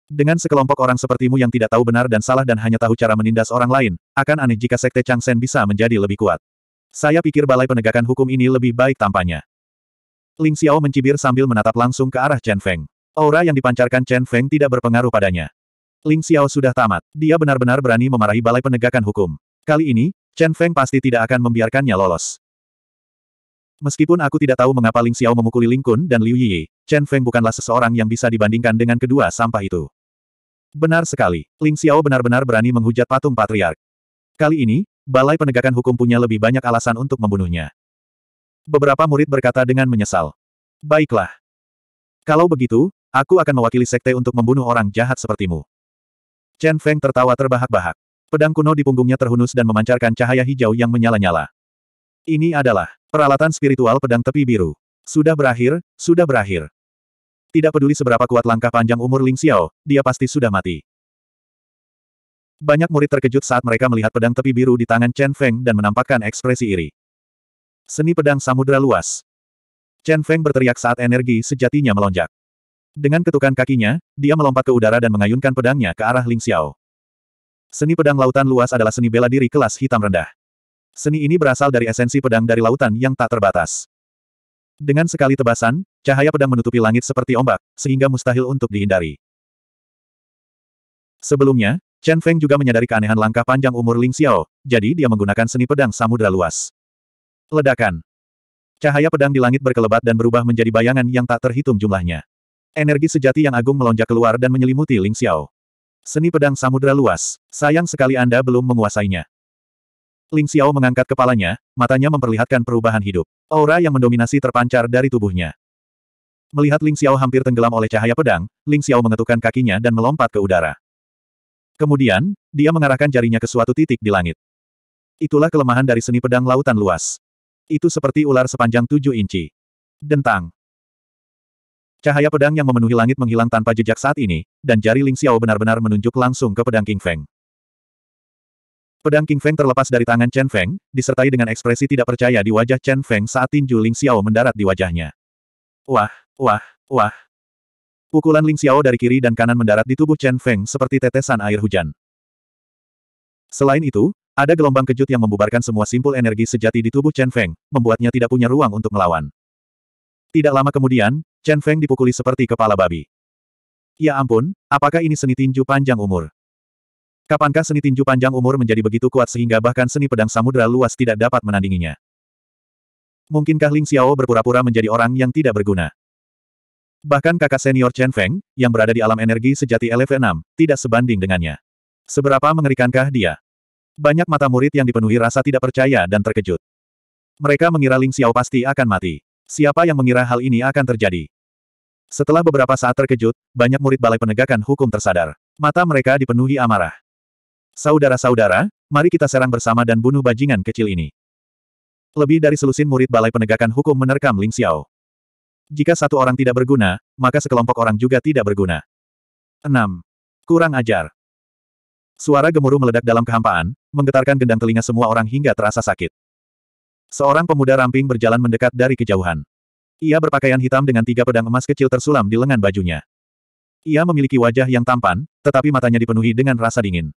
[SPEAKER 1] Dengan sekelompok orang sepertimu yang tidak tahu benar dan salah dan hanya tahu cara menindas orang lain, akan aneh jika Sekte Chang Sen bisa menjadi lebih kuat. Saya pikir balai penegakan hukum ini lebih baik tampaknya. Ling Xiao mencibir sambil menatap langsung ke arah Chen Feng. Aura yang dipancarkan Chen Feng tidak berpengaruh padanya. Ling Xiao sudah tamat. Dia benar-benar berani memarahi balai penegakan hukum. Kali ini, Chen Feng pasti tidak akan membiarkannya lolos. Meskipun aku tidak tahu mengapa Ling Xiao memukuli Ling Kun dan Liu Yi, Chen Feng bukanlah seseorang yang bisa dibandingkan dengan kedua sampah itu. Benar sekali, Ling Xiao benar-benar berani menghujat patung patriark. Kali ini, Balai Penegakan Hukum punya lebih banyak alasan untuk membunuhnya. Beberapa murid berkata dengan menyesal. Baiklah. Kalau begitu, aku akan mewakili sekte untuk membunuh orang jahat sepertimu. Chen Feng tertawa terbahak-bahak. Pedang kuno di punggungnya terhunus dan memancarkan cahaya hijau yang menyala-nyala. Ini adalah peralatan spiritual pedang tepi biru. Sudah berakhir, sudah berakhir. Tidak peduli seberapa kuat langkah panjang umur Ling Xiao, dia pasti sudah mati. Banyak murid terkejut saat mereka melihat pedang tepi biru di tangan Chen Feng dan menampakkan ekspresi iri. Seni pedang samudera luas. Chen Feng berteriak saat energi sejatinya melonjak. Dengan ketukan kakinya, dia melompat ke udara dan mengayunkan pedangnya ke arah Ling Xiao. Seni pedang lautan luas adalah seni bela diri kelas hitam rendah. Seni ini berasal dari esensi pedang dari lautan yang tak terbatas. Dengan sekali tebasan, Cahaya pedang menutupi langit seperti ombak, sehingga mustahil untuk dihindari. Sebelumnya, Chen Feng juga menyadari keanehan langkah panjang umur Ling Xiao, jadi dia menggunakan seni pedang samudera luas. Ledakan. Cahaya pedang di langit berkelebat dan berubah menjadi bayangan yang tak terhitung jumlahnya. Energi sejati yang agung melonjak keluar dan menyelimuti Ling Xiao. Seni pedang samudera luas, sayang sekali Anda belum menguasainya. Ling Xiao mengangkat kepalanya, matanya memperlihatkan perubahan hidup. Aura yang mendominasi terpancar dari tubuhnya. Melihat Ling Xiao hampir tenggelam oleh cahaya pedang, Ling Xiao mengetukkan kakinya dan melompat ke udara. Kemudian, dia mengarahkan jarinya ke suatu titik di langit. Itulah kelemahan dari seni pedang lautan luas. Itu seperti ular sepanjang tujuh inci. Dentang. Cahaya pedang yang memenuhi langit menghilang tanpa jejak saat ini, dan jari Ling Xiao benar-benar menunjuk langsung ke pedang King Feng. Pedang King Feng terlepas dari tangan Chen Feng, disertai dengan ekspresi tidak percaya di wajah Chen Feng saat tinju Ling Xiao mendarat di wajahnya. Wah, Wah, wah. Pukulan Ling Xiao dari kiri dan kanan mendarat di tubuh Chen Feng seperti tetesan air hujan. Selain itu, ada gelombang kejut yang membubarkan semua simpul energi sejati di tubuh Chen Feng, membuatnya tidak punya ruang untuk melawan. Tidak lama kemudian, Chen Feng dipukuli seperti kepala babi. Ya ampun, apakah ini seni tinju panjang umur? Kapankah seni tinju panjang umur menjadi begitu kuat sehingga bahkan seni pedang samudera luas tidak dapat menandinginya? Mungkinkah Ling Xiao berpura-pura menjadi orang yang tidak berguna? Bahkan kakak senior Chen Feng, yang berada di alam energi sejati LV6, tidak sebanding dengannya. Seberapa mengerikankah dia? Banyak mata murid yang dipenuhi rasa tidak percaya dan terkejut. Mereka mengira Ling Xiao pasti akan mati. Siapa yang mengira hal ini akan terjadi? Setelah beberapa saat terkejut, banyak murid balai penegakan hukum tersadar. Mata mereka dipenuhi amarah. Saudara-saudara, mari kita serang bersama dan bunuh bajingan kecil ini. Lebih dari selusin murid balai penegakan hukum menerkam Ling Xiao. Jika satu orang tidak berguna, maka sekelompok orang juga tidak berguna. 6. Kurang ajar. Suara gemuruh meledak dalam kehampaan, menggetarkan gendang telinga semua orang hingga terasa sakit. Seorang pemuda ramping berjalan mendekat dari kejauhan. Ia berpakaian hitam dengan tiga pedang emas kecil tersulam di lengan bajunya. Ia memiliki wajah yang tampan, tetapi matanya dipenuhi dengan rasa dingin.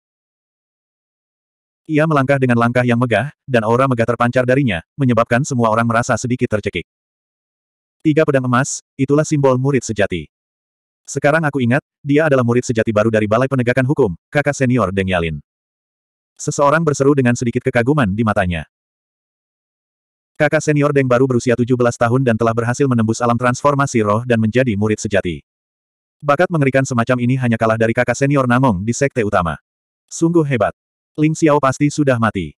[SPEAKER 1] Ia melangkah dengan langkah yang megah, dan aura megah terpancar darinya, menyebabkan semua orang merasa sedikit tercekik. Tiga pedang emas, itulah simbol murid sejati. Sekarang aku ingat, dia adalah murid sejati baru dari Balai Penegakan Hukum, kakak senior Deng Yalin. Seseorang berseru dengan sedikit kekaguman di matanya. Kakak senior Deng baru berusia 17 tahun dan telah berhasil menembus alam transformasi roh dan menjadi murid sejati. Bakat mengerikan semacam ini hanya kalah dari kakak senior Namong di sekte utama. Sungguh hebat. Ling Xiao pasti sudah mati.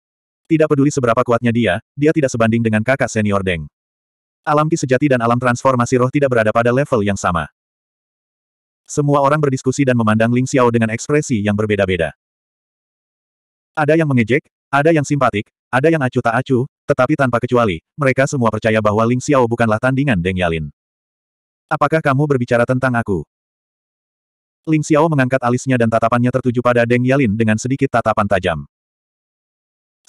[SPEAKER 1] Tidak peduli seberapa kuatnya dia, dia tidak sebanding dengan kakak senior Deng alam ki sejati dan alam transformasi roh tidak berada pada level yang sama. Semua orang berdiskusi dan memandang Ling Xiao dengan ekspresi yang berbeda-beda. Ada yang mengejek, ada yang simpatik, ada yang acuh tak acuh, tetapi tanpa kecuali, mereka semua percaya bahwa Ling Xiao bukanlah tandingan Deng Yalin. Apakah kamu berbicara tentang aku? Ling Xiao mengangkat alisnya dan tatapannya tertuju pada Deng Yalin dengan sedikit tatapan tajam.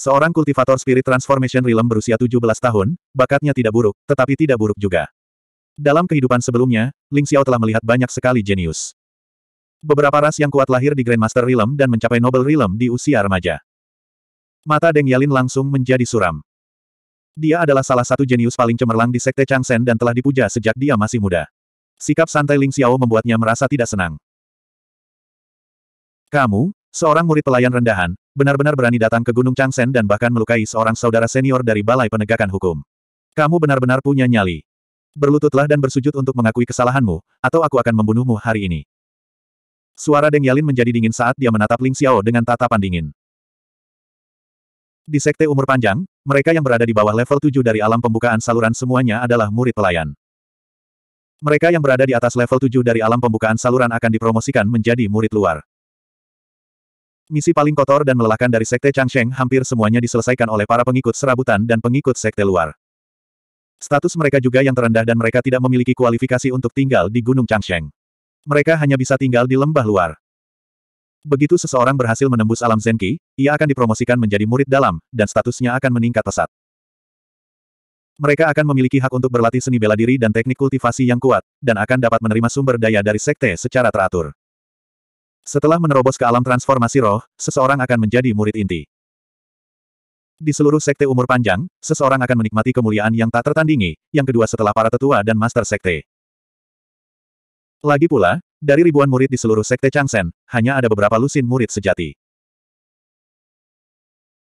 [SPEAKER 1] Seorang kultivator spirit transformation realm berusia 17 tahun, bakatnya tidak buruk, tetapi tidak buruk juga. Dalam kehidupan sebelumnya, Ling Xiao telah melihat banyak sekali jenius. Beberapa ras yang kuat lahir di Grandmaster Realm dan mencapai Noble Realm di usia remaja. Mata Deng Yalin langsung menjadi suram. Dia adalah salah satu jenius paling cemerlang di Sekte Changsen dan telah dipuja sejak dia masih muda. Sikap santai Ling Xiao membuatnya merasa tidak senang. Kamu, seorang murid pelayan rendahan, benar-benar berani datang ke Gunung Changsen dan bahkan melukai seorang saudara senior dari Balai Penegakan Hukum. Kamu benar-benar punya nyali. Berlututlah dan bersujud untuk mengakui kesalahanmu, atau aku akan membunuhmu hari ini. Suara Deng Yalin menjadi dingin saat dia menatap Ling Xiao dengan tatapan dingin. Di sekte umur panjang, mereka yang berada di bawah level 7 dari alam pembukaan saluran semuanya adalah murid pelayan. Mereka yang berada di atas level 7 dari alam pembukaan saluran akan dipromosikan menjadi murid luar. Misi paling kotor dan melelahkan dari Sekte Changsheng hampir semuanya diselesaikan oleh para pengikut serabutan dan pengikut Sekte luar. Status mereka juga yang terendah dan mereka tidak memiliki kualifikasi untuk tinggal di Gunung Changsheng. Mereka hanya bisa tinggal di lembah luar. Begitu seseorang berhasil menembus alam Zenki, ia akan dipromosikan menjadi murid dalam, dan statusnya akan meningkat pesat. Mereka akan memiliki hak untuk berlatih seni bela diri dan teknik kultivasi yang kuat, dan akan dapat menerima sumber daya dari sekte secara teratur. Setelah menerobos ke alam transformasi roh, seseorang akan menjadi murid inti. Di seluruh sekte umur panjang, seseorang akan menikmati kemuliaan yang tak tertandingi, yang kedua setelah para tetua dan master sekte. Lagi pula, dari ribuan murid di seluruh sekte Changsen, hanya ada beberapa lusin murid sejati.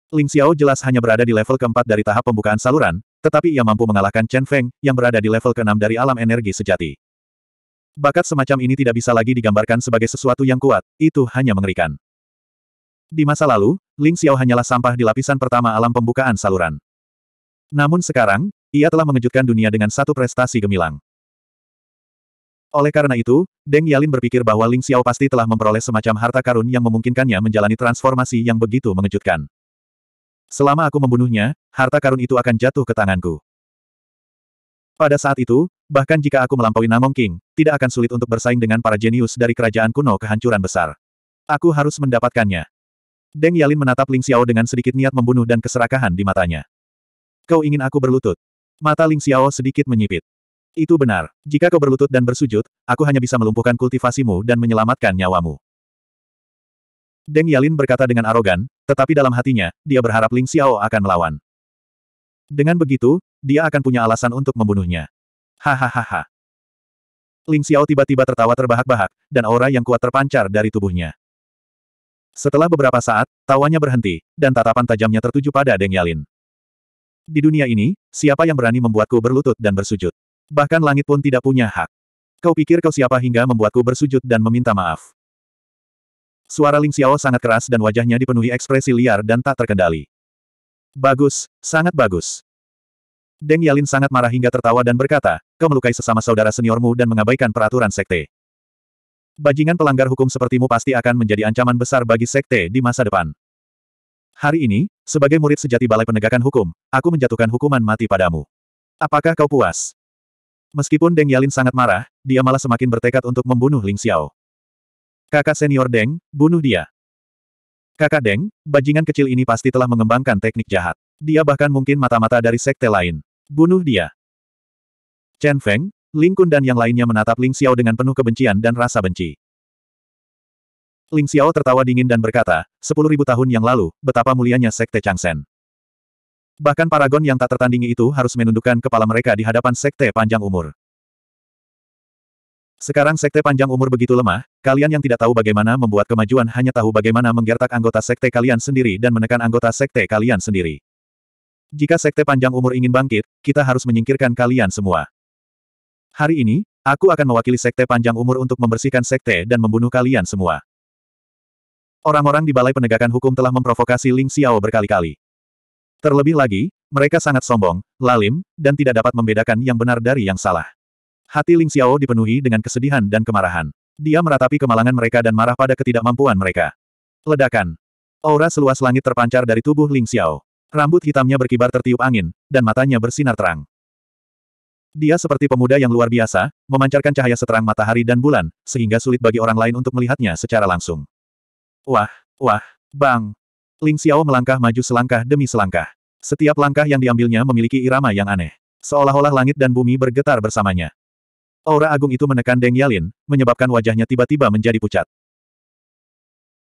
[SPEAKER 1] Ling Xiao jelas hanya berada di level keempat dari tahap pembukaan saluran, tetapi ia mampu mengalahkan Chen Feng, yang berada di level keenam dari alam energi sejati. Bakat semacam ini tidak bisa lagi digambarkan sebagai sesuatu yang kuat, itu hanya mengerikan. Di masa lalu, Ling Xiao hanyalah sampah di lapisan pertama alam pembukaan saluran. Namun sekarang, ia telah mengejutkan dunia dengan satu prestasi gemilang. Oleh karena itu, Deng Yalin berpikir bahwa Ling Xiao pasti telah memperoleh semacam harta karun yang memungkinkannya menjalani transformasi yang begitu mengejutkan. Selama aku membunuhnya, harta karun itu akan jatuh ke tanganku. Pada saat itu, Bahkan jika aku melampaui Namong King, tidak akan sulit untuk bersaing dengan para jenius dari kerajaan kuno kehancuran besar. Aku harus mendapatkannya. Deng Yalin menatap Ling Xiao dengan sedikit niat membunuh dan keserakahan di matanya. Kau ingin aku berlutut? Mata Ling Xiao sedikit menyipit. Itu benar. Jika kau berlutut dan bersujud, aku hanya bisa melumpuhkan kultivasimu dan menyelamatkan nyawamu. Deng Yalin berkata dengan arogan, tetapi dalam hatinya, dia berharap Ling Xiao akan melawan. Dengan begitu, dia akan punya alasan untuk membunuhnya. Hahaha. Ling Xiao tiba-tiba tertawa terbahak-bahak, dan aura yang kuat terpancar dari tubuhnya. Setelah beberapa saat, tawanya berhenti, dan tatapan tajamnya tertuju pada Deng Yalin. Di dunia ini, siapa yang berani membuatku berlutut dan bersujud? Bahkan langit pun tidak punya hak. Kau pikir kau siapa hingga membuatku bersujud dan meminta maaf? Suara Ling Xiao sangat keras dan wajahnya dipenuhi ekspresi liar dan tak terkendali. Bagus, sangat bagus. Deng Yalin sangat marah hingga tertawa dan berkata, kau melukai sesama saudara seniormu dan mengabaikan peraturan sekte. Bajingan pelanggar hukum sepertimu pasti akan menjadi ancaman besar bagi sekte di masa depan. Hari ini, sebagai murid sejati Balai Penegakan Hukum, aku menjatuhkan hukuman mati padamu. Apakah kau puas? Meskipun Deng Yalin sangat marah, dia malah semakin bertekad untuk membunuh Ling Xiao. Kakak senior Deng, bunuh dia. Kakak Deng, bajingan kecil ini pasti telah mengembangkan teknik jahat. Dia bahkan mungkin mata-mata dari sekte lain. Bunuh dia. Chen Feng, Ling Kun dan yang lainnya menatap Ling Xiao dengan penuh kebencian dan rasa benci. Ling Xiao tertawa dingin dan berkata, sepuluh ribu tahun yang lalu, betapa mulianya sekte Chang Shen. Bahkan paragon yang tak tertandingi itu harus menundukkan kepala mereka di hadapan sekte panjang umur. Sekarang sekte panjang umur begitu lemah, kalian yang tidak tahu bagaimana membuat kemajuan hanya tahu bagaimana menggertak anggota sekte kalian sendiri dan menekan anggota sekte kalian sendiri. Jika sekte panjang umur ingin bangkit, kita harus menyingkirkan kalian semua. Hari ini, aku akan mewakili sekte panjang umur untuk membersihkan sekte dan membunuh kalian semua. Orang-orang di Balai Penegakan Hukum telah memprovokasi Ling Xiao berkali-kali. Terlebih lagi, mereka sangat sombong, lalim, dan tidak dapat membedakan yang benar dari yang salah. Hati Ling Xiao dipenuhi dengan kesedihan dan kemarahan. Dia meratapi kemalangan mereka dan marah pada ketidakmampuan mereka. Ledakan. Aura seluas langit terpancar dari tubuh Ling Xiao. Rambut hitamnya berkibar tertiup angin, dan matanya bersinar terang. Dia seperti pemuda yang luar biasa, memancarkan cahaya seterang matahari dan bulan, sehingga sulit bagi orang lain untuk melihatnya secara langsung. Wah, wah, bang. Ling Xiao melangkah maju selangkah demi selangkah. Setiap langkah yang diambilnya memiliki irama yang aneh. Seolah-olah langit dan bumi bergetar bersamanya. Aura agung itu menekan Deng Yalin, menyebabkan wajahnya tiba-tiba menjadi pucat.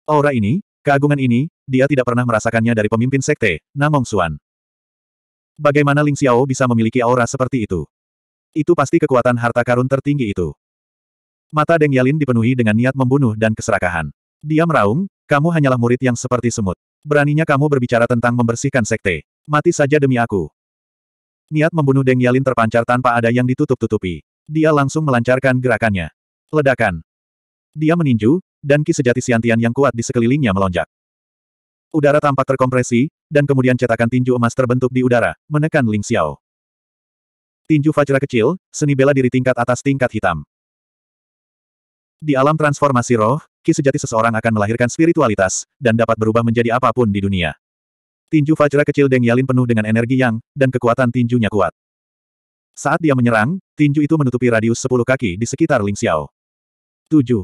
[SPEAKER 1] Aura ini, Keagungan ini, dia tidak pernah merasakannya dari pemimpin sekte, Namong Xuan. Bagaimana Ling Xiao bisa memiliki aura seperti itu? Itu pasti kekuatan harta karun tertinggi itu. Mata Deng Yalin dipenuhi dengan niat membunuh dan keserakahan. Dia meraung, kamu hanyalah murid yang seperti semut. Beraninya kamu berbicara tentang membersihkan sekte. Mati saja demi aku. Niat membunuh Deng Yalin terpancar tanpa ada yang ditutup-tutupi. Dia langsung melancarkan gerakannya. Ledakan. Dia meninju, dan ki sejati siantian yang kuat di sekelilingnya melonjak. Udara tampak terkompresi, dan kemudian cetakan tinju emas terbentuk di udara, menekan Ling Xiao. Tinju Fajra kecil, seni bela diri tingkat atas tingkat hitam. Di alam transformasi roh, ki sejati seseorang akan melahirkan spiritualitas, dan dapat berubah menjadi apapun di dunia. Tinju Fajra kecil Deng Yalin penuh dengan energi yang, dan kekuatan tinjunya kuat. Saat dia menyerang, tinju itu menutupi radius 10 kaki di sekitar Ling Xiao. 7.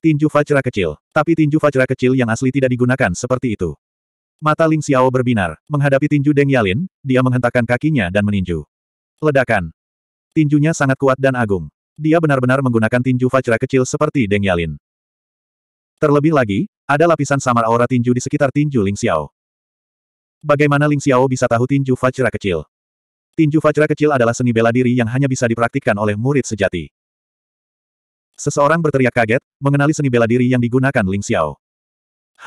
[SPEAKER 1] Tinju Fajra kecil. Tapi tinju Fajra kecil yang asli tidak digunakan seperti itu. Mata Ling Xiao berbinar. Menghadapi tinju Deng Yalin, dia menghentakkan kakinya dan meninju. Ledakan. Tinjunya sangat kuat dan agung. Dia benar-benar menggunakan tinju Fajra kecil seperti Deng Yalin. Terlebih lagi, ada lapisan samar aura tinju di sekitar tinju Ling Xiao. Bagaimana Ling Xiao bisa tahu tinju Fajra kecil? Tinju Fajra kecil adalah seni bela diri yang hanya bisa dipraktikkan oleh murid sejati. Seseorang berteriak kaget, mengenali seni bela diri yang digunakan Ling Xiao.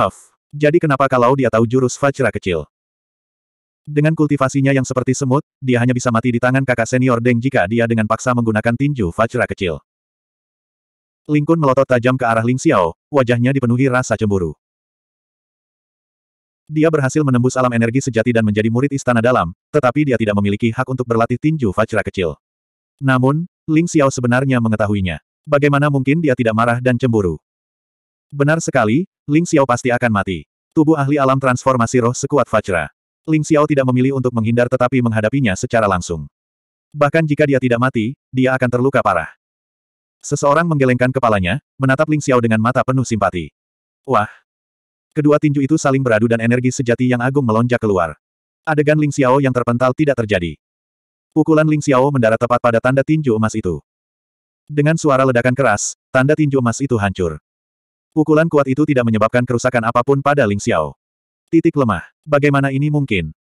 [SPEAKER 1] Huff. Jadi kenapa kalau dia tahu jurus Fajra kecil? Dengan kultivasinya yang seperti semut, dia hanya bisa mati di tangan kakak senior Deng jika dia dengan paksa menggunakan tinju Fajra kecil. Ling Kun melotot tajam ke arah Ling Xiao, wajahnya dipenuhi rasa cemburu. Dia berhasil menembus alam energi sejati dan menjadi murid istana dalam, tetapi dia tidak memiliki hak untuk berlatih tinju Fajra kecil. Namun, Ling Xiao sebenarnya mengetahuinya. Bagaimana mungkin dia tidak marah dan cemburu? Benar sekali, Ling Xiao pasti akan mati. Tubuh ahli alam transformasi roh sekuat Fajra. Ling Xiao tidak memilih untuk menghindar tetapi menghadapinya secara langsung. Bahkan jika dia tidak mati, dia akan terluka parah. Seseorang menggelengkan kepalanya, menatap Ling Xiao dengan mata penuh simpati. Wah! Kedua tinju itu saling beradu dan energi sejati yang agung melonjak keluar. Adegan Ling Xiao yang terpental tidak terjadi. Pukulan Ling Xiao mendarat tepat pada tanda tinju emas itu. Dengan suara ledakan keras, tanda tinju emas itu hancur. Pukulan kuat itu tidak menyebabkan kerusakan apapun pada Ling Xiao. Titik lemah. Bagaimana ini mungkin?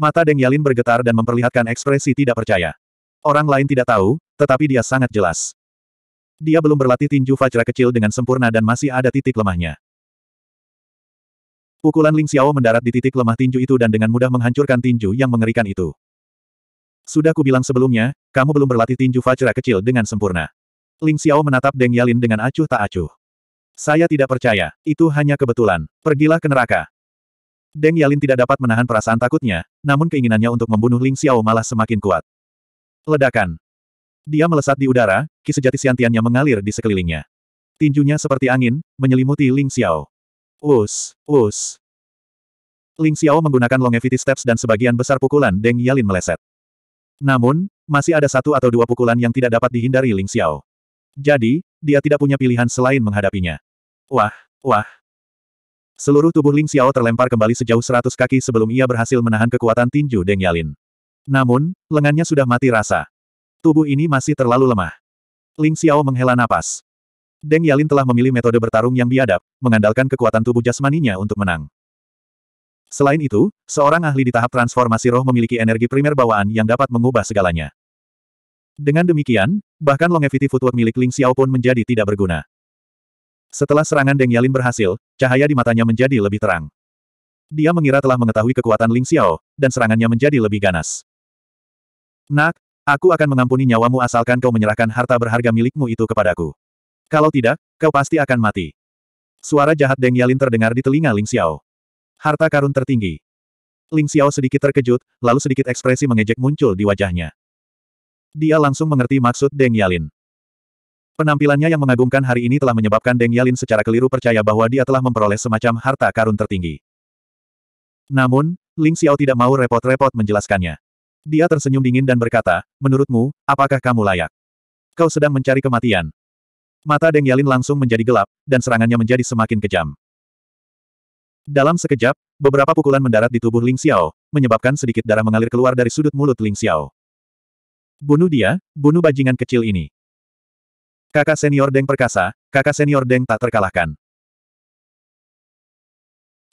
[SPEAKER 1] Mata Deng Yalin bergetar dan memperlihatkan ekspresi tidak percaya. Orang lain tidak tahu, tetapi dia sangat jelas. Dia belum berlatih tinju fajra kecil dengan sempurna dan masih ada titik lemahnya. Pukulan Ling Xiao mendarat di titik lemah tinju itu dan dengan mudah menghancurkan tinju yang mengerikan itu. Sudah kubilang sebelumnya, kamu belum berlatih tinju Fajra kecil dengan sempurna. Ling Xiao menatap Deng Yalin dengan acuh tak acuh. Saya tidak percaya, itu hanya kebetulan. Pergilah ke neraka. Deng Yalin tidak dapat menahan perasaan takutnya, namun keinginannya untuk membunuh Ling Xiao malah semakin kuat. Ledakan. Dia melesat di udara, ki sejati siantiannya mengalir di sekelilingnya. Tinjunya seperti angin, menyelimuti Ling Xiao. Us, us. Ling Xiao menggunakan longevity steps dan sebagian besar pukulan Deng Yalin meleset. Namun, masih ada satu atau dua pukulan yang tidak dapat dihindari Ling Xiao. Jadi, dia tidak punya pilihan selain menghadapinya. Wah, wah. Seluruh tubuh Ling Xiao terlempar kembali sejauh seratus kaki sebelum ia berhasil menahan kekuatan tinju Deng Yalin. Namun, lengannya sudah mati rasa. Tubuh ini masih terlalu lemah. Ling Xiao menghela napas. Deng Yalin telah memilih metode bertarung yang biadab, mengandalkan kekuatan tubuh jasmaninya untuk menang. Selain itu, seorang ahli di tahap transformasi roh memiliki energi primer bawaan yang dapat mengubah segalanya. Dengan demikian, bahkan longevity footwork milik Ling Xiao pun menjadi tidak berguna. Setelah serangan Deng Yalin berhasil, cahaya di matanya menjadi lebih terang. Dia mengira telah mengetahui kekuatan Ling Xiao, dan serangannya menjadi lebih ganas. Nak, aku akan mengampuni nyawamu asalkan kau menyerahkan harta berharga milikmu itu kepadaku. Kalau tidak, kau pasti akan mati. Suara jahat Deng Yalin terdengar di telinga Ling Xiao. Harta karun tertinggi. Ling Xiao sedikit terkejut, lalu sedikit ekspresi mengejek muncul di wajahnya. Dia langsung mengerti maksud Deng Yalin. Penampilannya yang mengagumkan hari ini telah menyebabkan Deng Yalin secara keliru percaya bahwa dia telah memperoleh semacam harta karun tertinggi. Namun, Ling Xiao tidak mau repot-repot menjelaskannya. Dia tersenyum dingin dan berkata, menurutmu, apakah kamu layak? Kau sedang mencari kematian. Mata Deng Yalin langsung menjadi gelap, dan serangannya menjadi semakin kejam. Dalam sekejap, beberapa pukulan mendarat di tubuh Ling Xiao, menyebabkan sedikit darah mengalir keluar dari sudut mulut Ling Xiao. Bunuh dia, bunuh bajingan kecil ini. Kakak senior Deng perkasa, kakak senior Deng tak terkalahkan.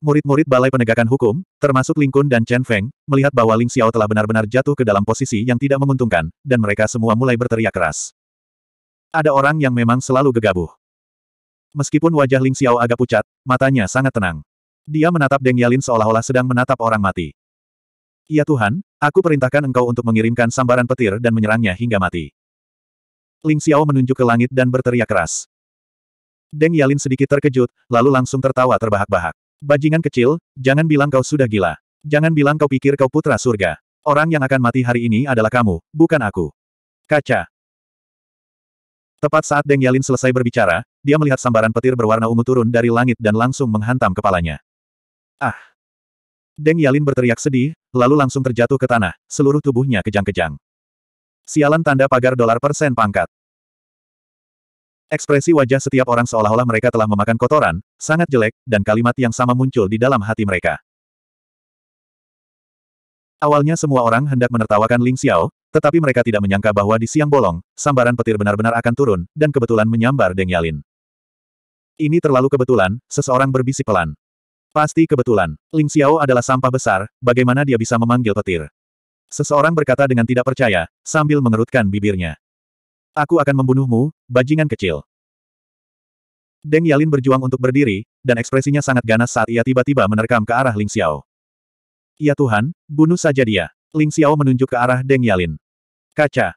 [SPEAKER 1] Murid-murid Balai Penegakan Hukum, termasuk Ling Kun dan Chen Feng, melihat bahwa Ling Xiao telah benar-benar jatuh ke dalam posisi yang tidak menguntungkan, dan mereka semua mulai berteriak keras. Ada orang yang memang selalu gegabah. Meskipun wajah Ling Xiao agak pucat, matanya sangat tenang. Dia menatap Deng Yalin seolah-olah sedang menatap orang mati. Ya Tuhan, aku perintahkan engkau untuk mengirimkan sambaran petir dan menyerangnya hingga mati. Ling Xiao menunjuk ke langit dan berteriak keras. Deng Yalin sedikit terkejut, lalu langsung tertawa terbahak-bahak. Bajingan kecil, jangan bilang kau sudah gila. Jangan bilang kau pikir kau putra surga. Orang yang akan mati hari ini adalah kamu, bukan aku. Kaca. Tepat saat Deng Yalin selesai berbicara, dia melihat sambaran petir berwarna ungu turun dari langit dan langsung menghantam kepalanya. Ah! Deng Yalin berteriak sedih, lalu langsung terjatuh ke tanah, seluruh tubuhnya kejang-kejang. Sialan tanda pagar dolar persen pangkat. Ekspresi wajah setiap orang seolah-olah mereka telah memakan kotoran, sangat jelek, dan kalimat yang sama muncul di dalam hati mereka. Awalnya semua orang hendak menertawakan Ling Xiao, tetapi mereka tidak menyangka bahwa di siang bolong, sambaran petir benar-benar akan turun, dan kebetulan menyambar Deng Yalin. Ini terlalu kebetulan, seseorang berbisik pelan. Pasti kebetulan. Ling Xiao adalah sampah besar, bagaimana dia bisa memanggil petir? Seseorang berkata dengan tidak percaya, sambil mengerutkan bibirnya. Aku akan membunuhmu, bajingan kecil. Deng Yalin berjuang untuk berdiri, dan ekspresinya sangat ganas saat ia tiba-tiba menerkam ke arah Ling Xiao. Ya Tuhan, bunuh saja dia. Ling Xiao menunjuk ke arah Deng Yalin. Kaca.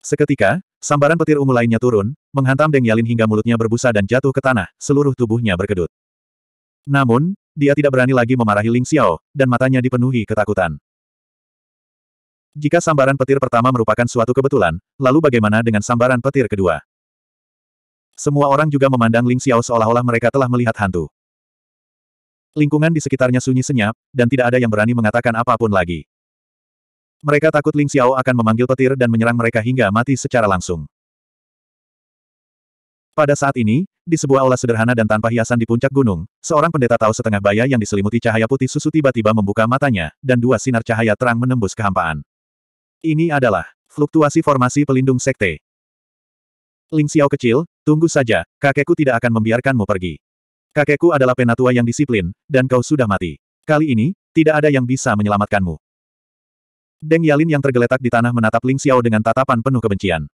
[SPEAKER 1] Seketika, sambaran petir ungu lainnya turun, menghantam Deng Yalin hingga mulutnya berbusa dan jatuh ke tanah, seluruh tubuhnya berkedut. Namun, dia tidak berani lagi memarahi Ling Xiao, dan matanya dipenuhi ketakutan. Jika sambaran petir pertama merupakan suatu kebetulan, lalu bagaimana dengan sambaran petir kedua? Semua orang juga memandang Ling Xiao seolah-olah mereka telah melihat hantu. Lingkungan di sekitarnya sunyi senyap, dan tidak ada yang berani mengatakan apapun lagi. Mereka takut Ling Xiao akan memanggil petir dan menyerang mereka hingga mati secara langsung. Pada saat ini, di sebuah aula sederhana dan tanpa hiasan di puncak gunung, seorang pendeta tahu setengah baya yang diselimuti cahaya putih susu tiba-tiba membuka matanya, dan dua sinar cahaya terang menembus kehampaan. Ini adalah fluktuasi formasi pelindung sekte. Ling Xiao kecil, tunggu saja, kakekku tidak akan membiarkanmu pergi. Kakekku adalah penatua yang disiplin, dan kau sudah mati. Kali ini, tidak ada yang bisa menyelamatkanmu. Deng Yalin yang tergeletak di tanah menatap Ling Xiao dengan tatapan penuh kebencian.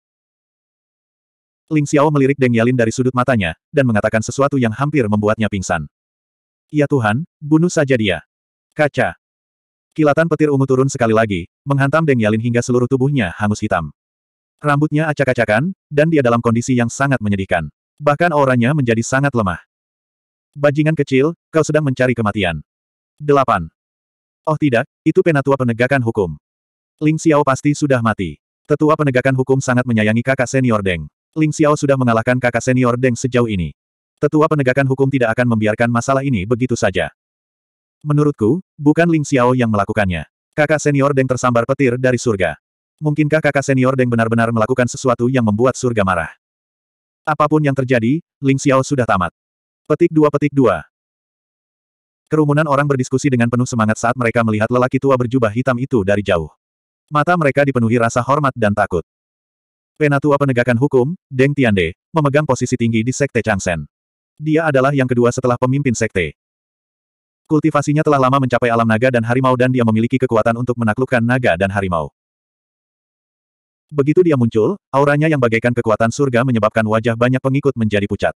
[SPEAKER 1] Ling Xiao melirik Deng Yalin dari sudut matanya, dan mengatakan sesuatu yang hampir membuatnya pingsan. Ya Tuhan, bunuh saja dia. Kaca. Kilatan petir ungu turun sekali lagi, menghantam Deng Yalin hingga seluruh tubuhnya hangus hitam. Rambutnya acak-acakan, dan dia dalam kondisi yang sangat menyedihkan. Bahkan auranya menjadi sangat lemah. Bajingan kecil, kau sedang mencari kematian. 8. Oh tidak, itu penatua penegakan hukum. Ling Xiao pasti sudah mati. Tetua penegakan hukum sangat menyayangi kakak senior Deng. Ling Xiao sudah mengalahkan kakak senior Deng sejauh ini. Tetua penegakan hukum tidak akan membiarkan masalah ini begitu saja. Menurutku, bukan Ling Xiao yang melakukannya. Kakak senior Deng tersambar petir dari surga. Mungkinkah kakak senior Deng benar-benar melakukan sesuatu yang membuat surga marah? Apapun yang terjadi, Ling Xiao sudah tamat. Petik dua petik dua. Kerumunan orang berdiskusi dengan penuh semangat saat mereka melihat lelaki tua berjubah hitam itu dari jauh. Mata mereka dipenuhi rasa hormat dan takut. Penatua Penegakan Hukum, Deng Tiande, memegang posisi tinggi di Sekte Changsen. Dia adalah yang kedua setelah pemimpin Sekte. Kultivasinya telah lama mencapai alam naga dan harimau dan dia memiliki kekuatan untuk menaklukkan naga dan harimau. Begitu dia muncul, auranya yang bagaikan kekuatan surga menyebabkan wajah banyak pengikut menjadi pucat.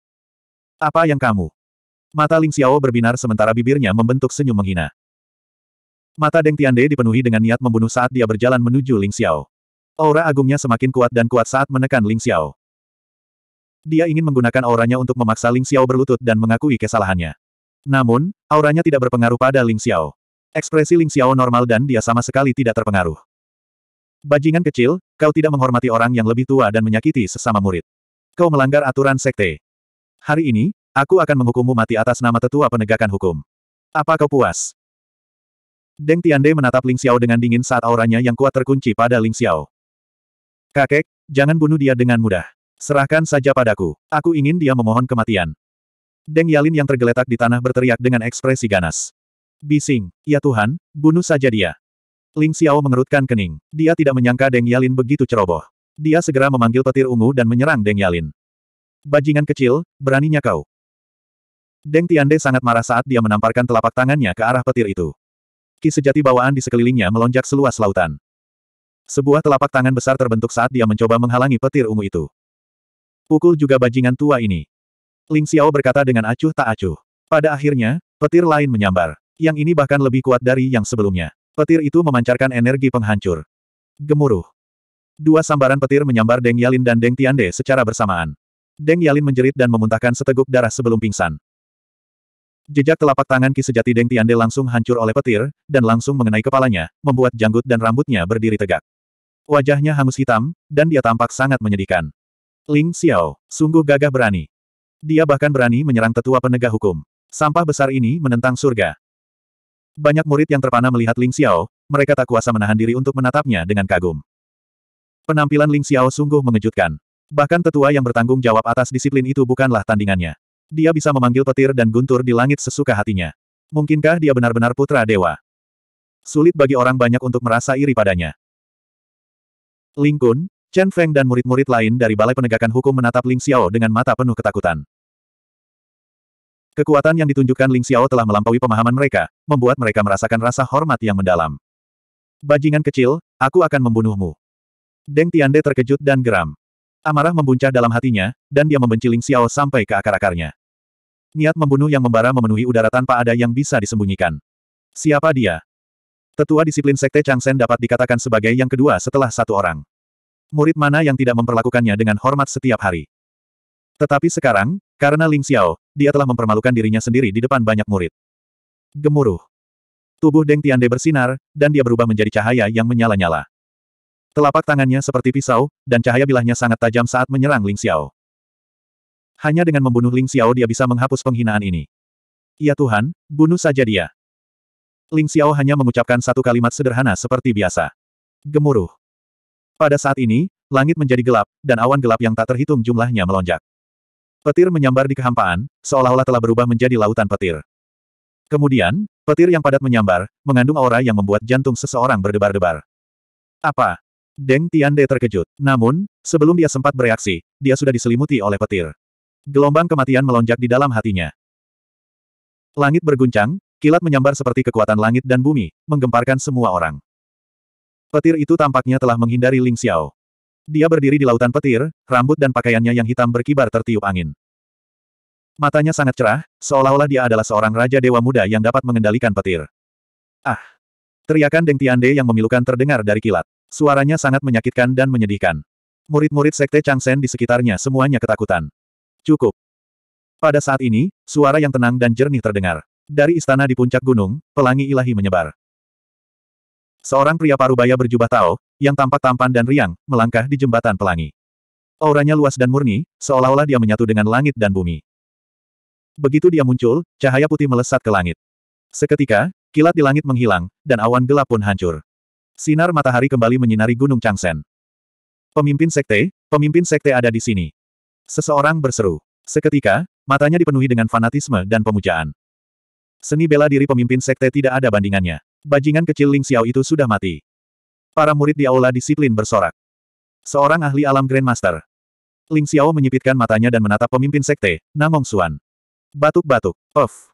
[SPEAKER 1] Apa yang kamu? Mata Ling Xiao berbinar sementara bibirnya membentuk senyum menghina. Mata Deng Tiande dipenuhi dengan niat membunuh saat dia berjalan menuju Ling Xiao. Aura agungnya semakin kuat dan kuat saat menekan Ling Xiao. Dia ingin menggunakan auranya untuk memaksa Ling Xiao berlutut dan mengakui kesalahannya. Namun, auranya tidak berpengaruh pada Ling Xiao. Ekspresi Ling Xiao normal dan dia sama sekali tidak terpengaruh. Bajingan kecil, kau tidak menghormati orang yang lebih tua dan menyakiti sesama murid. Kau melanggar aturan sekte. Hari ini, aku akan menghukummu mati atas nama tetua penegakan hukum. Apa kau puas? Deng Tiande menatap Ling Xiao dengan dingin saat auranya yang kuat terkunci pada Ling Xiao. Kakek, jangan bunuh dia dengan mudah. Serahkan saja padaku. Aku ingin dia memohon kematian. Deng Yalin yang tergeletak di tanah berteriak dengan ekspresi ganas. Bising, ya Tuhan, bunuh saja dia. Ling Xiao mengerutkan kening. Dia tidak menyangka Deng Yalin begitu ceroboh. Dia segera memanggil petir ungu dan menyerang Deng Yalin. Bajingan kecil, beraninya kau. Deng Tiande sangat marah saat dia menamparkan telapak tangannya ke arah petir itu. Ki sejati bawaan di sekelilingnya melonjak seluas lautan. Sebuah telapak tangan besar terbentuk saat dia mencoba menghalangi petir ungu itu. Pukul juga bajingan tua ini. Ling Xiao berkata dengan acuh tak acuh. Pada akhirnya, petir lain menyambar. Yang ini bahkan lebih kuat dari yang sebelumnya. Petir itu memancarkan energi penghancur. Gemuruh. Dua sambaran petir menyambar Deng Yalin dan Deng Tiande secara bersamaan. Deng Yalin menjerit dan memuntahkan seteguk darah sebelum pingsan. Jejak telapak tangan Ki Sejati Deng Tiande langsung hancur oleh petir, dan langsung mengenai kepalanya, membuat janggut dan rambutnya berdiri tegak. Wajahnya hangus hitam, dan dia tampak sangat menyedihkan. Ling Xiao, sungguh gagah berani. Dia bahkan berani menyerang tetua penegak hukum. Sampah besar ini menentang surga. Banyak murid yang terpana melihat Ling Xiao, mereka tak kuasa menahan diri untuk menatapnya dengan kagum. Penampilan Ling Xiao sungguh mengejutkan. Bahkan tetua yang bertanggung jawab atas disiplin itu bukanlah tandingannya. Dia bisa memanggil petir dan guntur di langit sesuka hatinya. Mungkinkah dia benar-benar putra dewa? Sulit bagi orang banyak untuk merasa iri padanya. Ling Kun, Chen Feng dan murid-murid lain dari Balai Penegakan Hukum menatap Ling Xiao dengan mata penuh ketakutan. Kekuatan yang ditunjukkan Ling Xiao telah melampaui pemahaman mereka, membuat mereka merasakan rasa hormat yang mendalam. Bajingan kecil, aku akan membunuhmu. Deng Tiande terkejut dan geram. Amarah membuncah dalam hatinya, dan dia membenci Ling Xiao sampai ke akar-akarnya. Niat membunuh yang membara memenuhi udara tanpa ada yang bisa disembunyikan. Siapa dia? Tetua disiplin Sekte Changsen dapat dikatakan sebagai yang kedua setelah satu orang. Murid mana yang tidak memperlakukannya dengan hormat setiap hari. Tetapi sekarang, karena Ling Xiao, dia telah mempermalukan dirinya sendiri di depan banyak murid. Gemuruh. Tubuh Deng Tiande bersinar, dan dia berubah menjadi cahaya yang menyala-nyala. Telapak tangannya seperti pisau, dan cahaya bilahnya sangat tajam saat menyerang Ling Xiao. Hanya dengan membunuh Ling Xiao dia bisa menghapus penghinaan ini. Ya Tuhan, bunuh saja dia. Ling Xiao hanya mengucapkan satu kalimat sederhana seperti biasa. Gemuruh. Pada saat ini, langit menjadi gelap, dan awan gelap yang tak terhitung jumlahnya melonjak. Petir menyambar di kehampaan, seolah-olah telah berubah menjadi lautan petir. Kemudian, petir yang padat menyambar, mengandung aura yang membuat jantung seseorang berdebar-debar. Apa? Deng Tiande terkejut. Namun, sebelum dia sempat bereaksi, dia sudah diselimuti oleh petir. Gelombang kematian melonjak di dalam hatinya. Langit berguncang, Kilat menyambar seperti kekuatan langit dan bumi, menggemparkan semua orang. Petir itu tampaknya telah menghindari Ling Xiao. Dia berdiri di lautan petir, rambut dan pakaiannya yang hitam berkibar tertiup angin. Matanya sangat cerah, seolah-olah dia adalah seorang raja dewa muda yang dapat mengendalikan petir. Ah! Teriakan Deng Tiande yang memilukan terdengar dari kilat. Suaranya sangat menyakitkan dan menyedihkan. Murid-murid sekte Changsen di sekitarnya semuanya ketakutan. Cukup. Pada saat ini, suara yang tenang dan jernih terdengar. Dari istana di puncak gunung, pelangi ilahi menyebar. Seorang pria parubaya berjubah tao, yang tampak tampan dan riang, melangkah di jembatan pelangi. Auranya luas dan murni, seolah-olah dia menyatu dengan langit dan bumi. Begitu dia muncul, cahaya putih melesat ke langit. Seketika, kilat di langit menghilang, dan awan gelap pun hancur. Sinar matahari kembali menyinari Gunung Changsen. Pemimpin sekte, pemimpin sekte ada di sini. Seseorang berseru. Seketika, matanya dipenuhi dengan fanatisme dan pemujaan. Seni bela diri pemimpin sekte tidak ada bandingannya. Bajingan kecil Ling Xiao itu sudah mati. Para murid di aula disiplin bersorak. Seorang ahli alam Grandmaster. Ling Xiao menyipitkan matanya dan menatap pemimpin sekte, Namong Xuan. Batuk-batuk, off.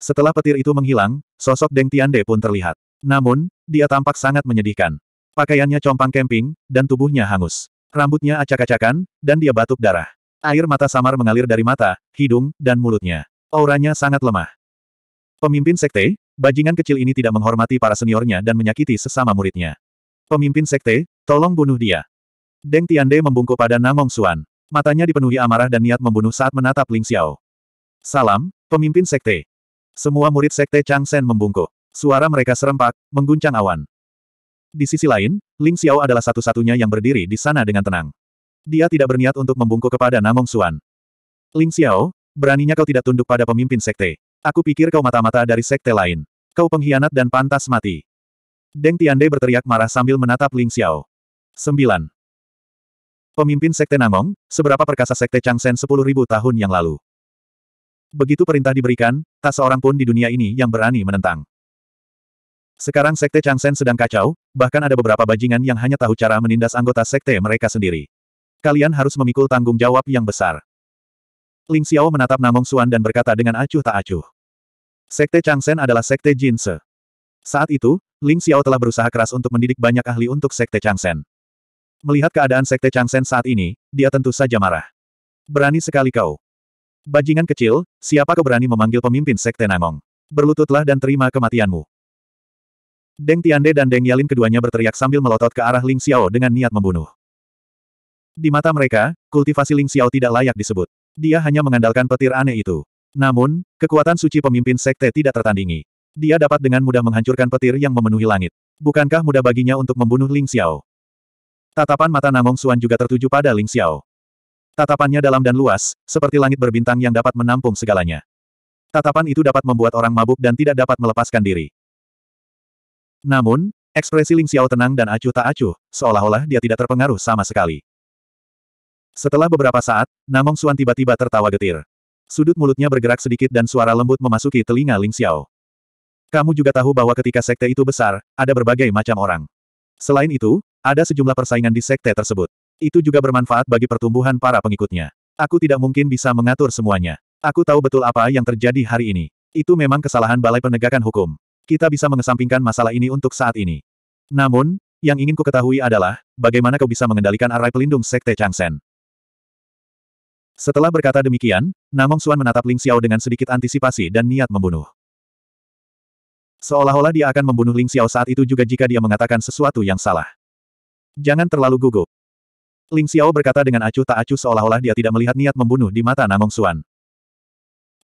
[SPEAKER 1] Setelah petir itu menghilang, sosok Deng Tiande pun terlihat. Namun, dia tampak sangat menyedihkan. Pakaiannya compang kemping, dan tubuhnya hangus. Rambutnya acak-acakan, dan dia batuk darah. Air mata samar mengalir dari mata, hidung, dan mulutnya. Auranya sangat lemah. Pemimpin sekte, bajingan kecil ini tidak menghormati para seniornya dan menyakiti sesama muridnya. Pemimpin sekte, tolong bunuh dia. Deng Tiande membungkuk pada Namong Xuan. Matanya dipenuhi amarah dan niat membunuh saat menatap Ling Xiao. Salam, pemimpin sekte. Semua murid sekte Chang Shen membungkuk. Suara mereka serempak, mengguncang awan. Di sisi lain, Ling Xiao adalah satu-satunya yang berdiri di sana dengan tenang. Dia tidak berniat untuk membungkuk kepada Namong Xuan. Ling Xiao, beraninya kau tidak tunduk pada pemimpin sekte. Aku pikir kau mata-mata dari sekte lain. Kau pengkhianat dan pantas mati. Deng Tiande berteriak marah sambil menatap Ling Xiao. 9. Pemimpin Sekte Namong, seberapa perkasa Sekte Changsen 10.000 tahun yang lalu. Begitu perintah diberikan, tak seorang pun di dunia ini yang berani menentang. Sekarang Sekte Changsen sedang kacau, bahkan ada beberapa bajingan yang hanya tahu cara menindas anggota Sekte mereka sendiri. Kalian harus memikul tanggung jawab yang besar. Ling Xiao menatap Namong Xuan dan berkata dengan acuh tak acuh. Sekte Changsen adalah sekte Jinse. Saat itu, Ling Xiao telah berusaha keras untuk mendidik banyak ahli untuk sekte Changsen. Melihat keadaan sekte Changsen saat ini, dia tentu saja marah. Berani sekali kau. Bajingan kecil, siapa kau berani memanggil pemimpin sekte Namong? Berlututlah dan terima kematianmu. Deng Tiande dan Deng Yalin keduanya berteriak sambil melotot ke arah Ling Xiao dengan niat membunuh. Di mata mereka, kultivasi Ling Xiao tidak layak disebut. Dia hanya mengandalkan petir aneh itu. Namun, kekuatan suci pemimpin sekte tidak tertandingi. Dia dapat dengan mudah menghancurkan petir yang memenuhi langit. Bukankah mudah baginya untuk membunuh Ling Xiao? Tatapan mata Namong Suan juga tertuju pada Ling Xiao. Tatapannya dalam dan luas, seperti langit berbintang yang dapat menampung segalanya. Tatapan itu dapat membuat orang mabuk dan tidak dapat melepaskan diri. Namun, ekspresi Ling Xiao tenang dan acuh tak acuh, seolah-olah dia tidak terpengaruh sama sekali. Setelah beberapa saat, Namong Suan tiba-tiba tertawa getir. Sudut mulutnya bergerak sedikit dan suara lembut memasuki telinga Ling Xiao. Kamu juga tahu bahwa ketika sekte itu besar, ada berbagai macam orang. Selain itu, ada sejumlah persaingan di sekte tersebut. Itu juga bermanfaat bagi pertumbuhan para pengikutnya. Aku tidak mungkin bisa mengatur semuanya. Aku tahu betul apa yang terjadi hari ini. Itu memang kesalahan Balai Penegakan Hukum. Kita bisa mengesampingkan masalah ini untuk saat ini. Namun, yang ingin ku ketahui adalah, bagaimana kau bisa mengendalikan arai pelindung Sekte Changsen? Setelah berkata demikian, Namong Suan menatap Ling Xiao dengan sedikit antisipasi dan niat membunuh. Seolah-olah dia akan membunuh Ling Xiao saat itu juga jika dia mengatakan sesuatu yang salah. Jangan terlalu gugup. Ling Xiao berkata dengan acuh tak acuh seolah-olah dia tidak melihat niat membunuh di mata Namong Suan.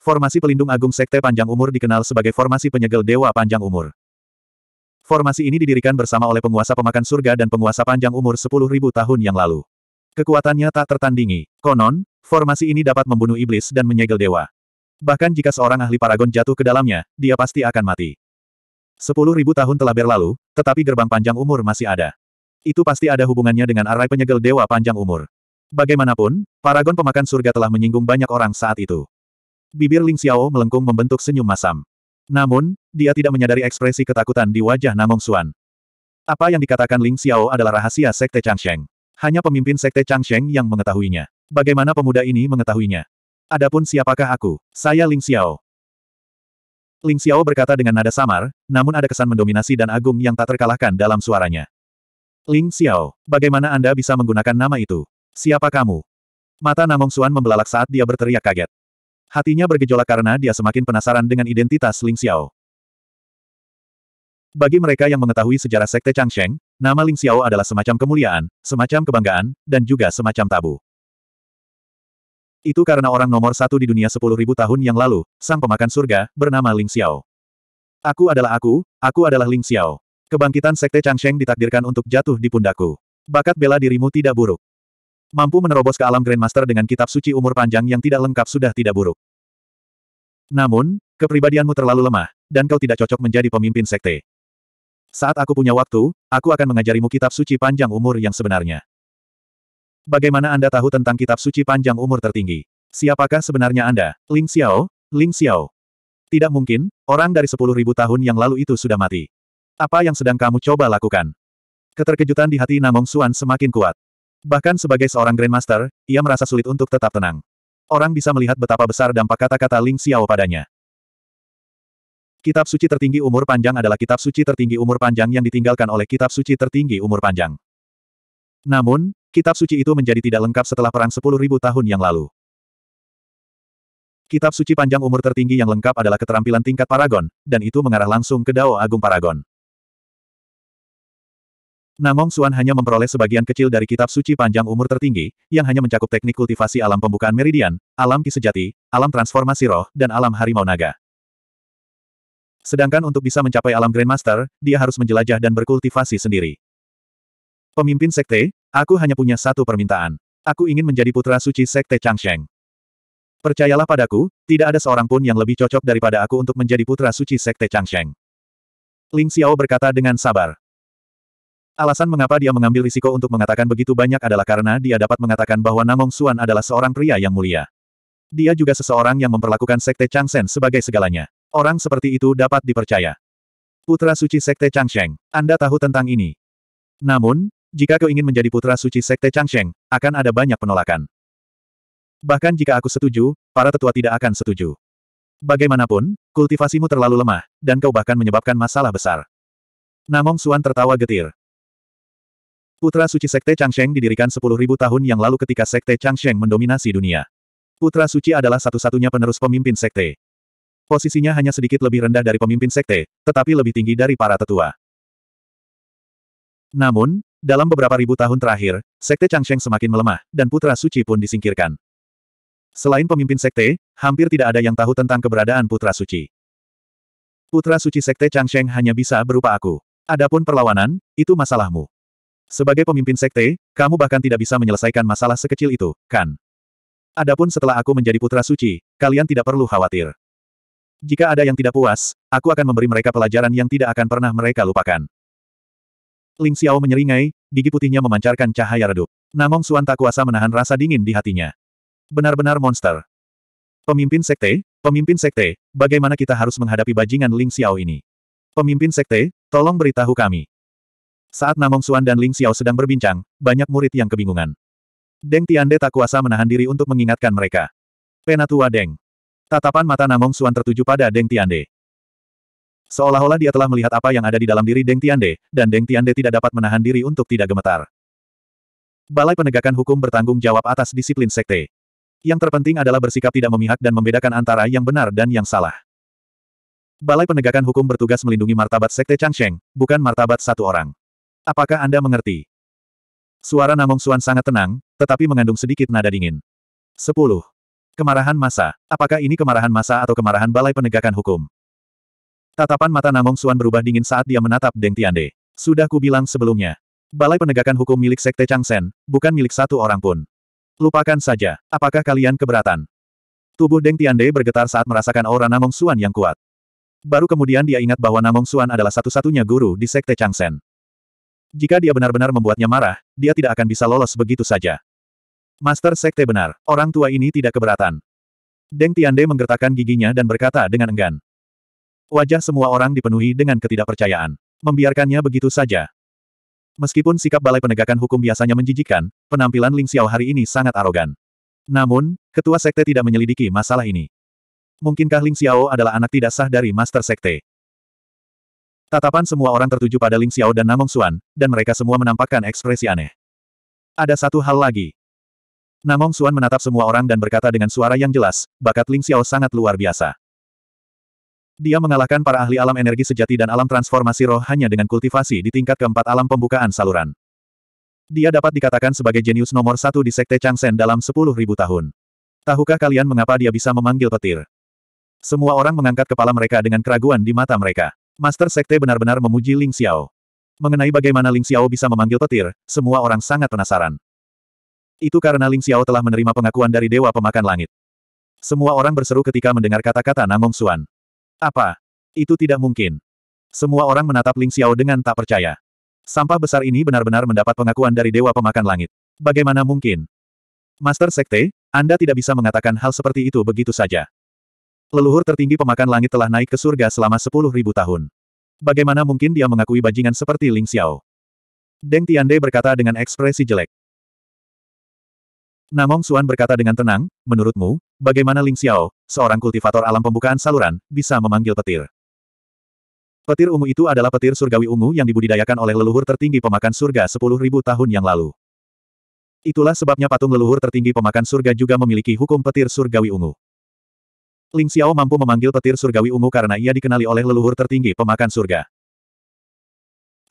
[SPEAKER 1] Formasi pelindung agung Sekte Panjang Umur dikenal sebagai formasi penyegel Dewa Panjang Umur. Formasi ini didirikan bersama oleh penguasa pemakan surga dan penguasa panjang umur 10.000 tahun yang lalu. Kekuatannya tak tertandingi. Konon, formasi ini dapat membunuh iblis dan menyegel dewa. Bahkan jika seorang ahli paragon jatuh ke dalamnya, dia pasti akan mati. Sepuluh ribu tahun telah berlalu, tetapi gerbang panjang umur masih ada. Itu pasti ada hubungannya dengan arai penyegel dewa panjang umur. Bagaimanapun, paragon pemakan surga telah menyinggung banyak orang saat itu. Bibir Ling Xiao melengkung membentuk senyum masam. Namun, dia tidak menyadari ekspresi ketakutan di wajah Namong Xuan. Apa yang dikatakan Ling Xiao adalah rahasia Sekte Changsheng. Hanya pemimpin sekte Changsheng yang mengetahuinya. Bagaimana pemuda ini mengetahuinya? Adapun siapakah aku? Saya Ling Xiao. Ling Xiao berkata dengan nada samar, namun ada kesan mendominasi dan agung yang tak terkalahkan dalam suaranya. Ling Xiao, bagaimana Anda bisa menggunakan nama itu? Siapa kamu? Mata Namong Xuan membelalak saat dia berteriak kaget. Hatinya bergejolak karena dia semakin penasaran dengan identitas Ling Xiao. Bagi mereka yang mengetahui sejarah Sekte Changsheng, Nama Ling Xiao adalah semacam kemuliaan, semacam kebanggaan, dan juga semacam tabu. Itu karena orang nomor satu di dunia sepuluh ribu tahun yang lalu, sang pemakan surga, bernama Ling Xiao. Aku adalah aku, aku adalah Ling Xiao. Kebangkitan Sekte Changsheng ditakdirkan untuk jatuh di pundaku. Bakat bela dirimu tidak buruk. Mampu menerobos ke alam Grandmaster dengan kitab suci umur panjang yang tidak lengkap sudah tidak buruk. Namun, kepribadianmu terlalu lemah, dan kau tidak cocok menjadi pemimpin sekte. Saat aku punya waktu, aku akan mengajarimu kitab suci panjang umur yang sebenarnya. Bagaimana Anda tahu tentang kitab suci panjang umur tertinggi? Siapakah sebenarnya Anda? Ling Xiao? Ling Xiao. Tidak mungkin, orang dari sepuluh ribu tahun yang lalu itu sudah mati. Apa yang sedang kamu coba lakukan? Keterkejutan di hati Namong Suan semakin kuat. Bahkan sebagai seorang Grandmaster, ia merasa sulit untuk tetap tenang. Orang bisa melihat betapa besar dampak kata-kata Ling Xiao padanya. Kitab suci tertinggi umur panjang adalah kitab suci tertinggi umur panjang yang ditinggalkan oleh kitab suci tertinggi umur panjang. Namun, kitab suci itu menjadi tidak lengkap setelah perang 10.000 tahun yang lalu. Kitab suci panjang umur tertinggi yang lengkap adalah keterampilan tingkat Paragon, dan itu mengarah langsung ke Dao Agung Paragon. Namong Suan hanya memperoleh sebagian kecil dari kitab suci panjang umur tertinggi, yang hanya mencakup teknik kultivasi alam pembukaan meridian, alam ki sejati, alam transformasi roh, dan alam harimau naga. Sedangkan untuk bisa mencapai alam Grandmaster, dia harus menjelajah dan berkultivasi sendiri. Pemimpin sekte, aku hanya punya satu permintaan. Aku ingin menjadi putra suci sekte Changsheng. Percayalah padaku, tidak ada seorang pun yang lebih cocok daripada aku untuk menjadi putra suci sekte Changsheng. Ling Xiao berkata dengan sabar. Alasan mengapa dia mengambil risiko untuk mengatakan begitu banyak adalah karena dia dapat mengatakan bahwa Namong Xuan adalah seorang pria yang mulia. Dia juga seseorang yang memperlakukan sekte Changsheng sebagai segalanya. Orang seperti itu dapat dipercaya. Putra Suci Sekte Changsheng, Anda tahu tentang ini. Namun, jika kau ingin menjadi Putra Suci Sekte Changsheng, akan ada banyak penolakan. Bahkan jika aku setuju, para tetua tidak akan setuju. Bagaimanapun, kultivasimu terlalu lemah, dan kau bahkan menyebabkan masalah besar. Namong Suan tertawa getir. Putra Suci Sekte Changsheng didirikan 10.000 tahun yang lalu ketika Sekte Changsheng mendominasi dunia. Putra Suci adalah satu-satunya penerus pemimpin Sekte. Posisinya hanya sedikit lebih rendah dari pemimpin sekte, tetapi lebih tinggi dari para tetua. Namun, dalam beberapa ribu tahun terakhir, sekte Changsheng semakin melemah, dan putra suci pun disingkirkan. Selain pemimpin sekte, hampir tidak ada yang tahu tentang keberadaan putra suci. Putra suci sekte Changsheng hanya bisa berupa aku. Adapun perlawanan, itu masalahmu. Sebagai pemimpin sekte, kamu bahkan tidak bisa menyelesaikan masalah sekecil itu, kan? Adapun setelah aku menjadi putra suci, kalian tidak perlu khawatir. Jika ada yang tidak puas, aku akan memberi mereka pelajaran yang tidak akan pernah mereka lupakan. Ling Xiao menyeringai, gigi putihnya memancarkan cahaya redup. Namong Suan tak kuasa menahan rasa dingin di hatinya. Benar-benar monster. Pemimpin sekte, pemimpin sekte, bagaimana kita harus menghadapi bajingan Ling Xiao ini? Pemimpin sekte, tolong beritahu kami. Saat Namong Suan dan Ling Xiao sedang berbincang, banyak murid yang kebingungan. Deng Tiande tak kuasa menahan diri untuk mengingatkan mereka. Penatua Deng. Tatapan mata Namong Suan tertuju pada Deng Tiande. Seolah-olah dia telah melihat apa yang ada di dalam diri Deng Tiande, dan Deng Tiande tidak dapat menahan diri untuk tidak gemetar. Balai penegakan hukum bertanggung jawab atas disiplin sekte. Yang terpenting adalah bersikap tidak memihak dan membedakan antara yang benar dan yang salah. Balai penegakan hukum bertugas melindungi martabat sekte Changsheng, bukan martabat satu orang. Apakah Anda mengerti? Suara Namong Suan sangat tenang, tetapi mengandung sedikit nada dingin. 10. Kemarahan masa. Apakah ini kemarahan masa atau kemarahan balai penegakan hukum? Tatapan mata Namong Suan berubah dingin saat dia menatap Deng Tiande. Sudah kubilang sebelumnya. Balai penegakan hukum milik Sekte Changsen, bukan milik satu orang pun. Lupakan saja. Apakah kalian keberatan? Tubuh Deng Tiande bergetar saat merasakan aura Namong Suan yang kuat. Baru kemudian dia ingat bahwa Namong Suan adalah satu-satunya guru di Sekte Changsen. Jika dia benar-benar membuatnya marah, dia tidak akan bisa lolos begitu saja. Master Sekte benar, orang tua ini tidak keberatan. Deng Tiande menggertakkan giginya dan berkata dengan enggan. Wajah semua orang dipenuhi dengan ketidakpercayaan. Membiarkannya begitu saja. Meskipun sikap balai penegakan hukum biasanya menjijikan, penampilan Ling Xiao hari ini sangat arogan. Namun, ketua sekte tidak menyelidiki masalah ini. Mungkinkah Ling Xiao adalah anak tidak sah dari Master Sekte? Tatapan semua orang tertuju pada Ling Xiao dan Namong Xuan, dan mereka semua menampakkan ekspresi aneh. Ada satu hal lagi. Namong Suan menatap semua orang dan berkata dengan suara yang jelas, bakat Ling Xiao sangat luar biasa. Dia mengalahkan para ahli alam energi sejati dan alam transformasi roh hanya dengan kultivasi di tingkat keempat alam pembukaan saluran. Dia dapat dikatakan sebagai jenius nomor satu di Sekte Changsen dalam sepuluh ribu tahun. Tahukah kalian mengapa dia bisa memanggil petir? Semua orang mengangkat kepala mereka dengan keraguan di mata mereka. Master Sekte benar-benar memuji Ling Xiao. Mengenai bagaimana Ling Xiao bisa memanggil petir, semua orang sangat penasaran. Itu karena Ling Xiao telah menerima pengakuan dari Dewa Pemakan Langit. Semua orang berseru ketika mendengar kata-kata Namong Xuan. Apa? Itu tidak mungkin. Semua orang menatap Ling Xiao dengan tak percaya. Sampah besar ini benar-benar mendapat pengakuan dari Dewa Pemakan Langit. Bagaimana mungkin? Master Sekte, Anda tidak bisa mengatakan hal seperti itu begitu saja. Leluhur tertinggi pemakan langit telah naik ke surga selama sepuluh ribu tahun. Bagaimana mungkin dia mengakui bajingan seperti Ling Xiao? Deng Tiande berkata dengan ekspresi jelek. Namong Suan berkata dengan tenang, menurutmu, bagaimana Ling Xiao, seorang kultivator alam pembukaan saluran, bisa memanggil petir? Petir ungu itu adalah petir surgawi ungu yang dibudidayakan oleh leluhur tertinggi pemakan surga 10.000 tahun yang lalu. Itulah sebabnya patung leluhur tertinggi pemakan surga juga memiliki hukum petir surgawi ungu. Ling Xiao mampu memanggil petir surgawi ungu karena ia dikenali oleh leluhur tertinggi pemakan surga.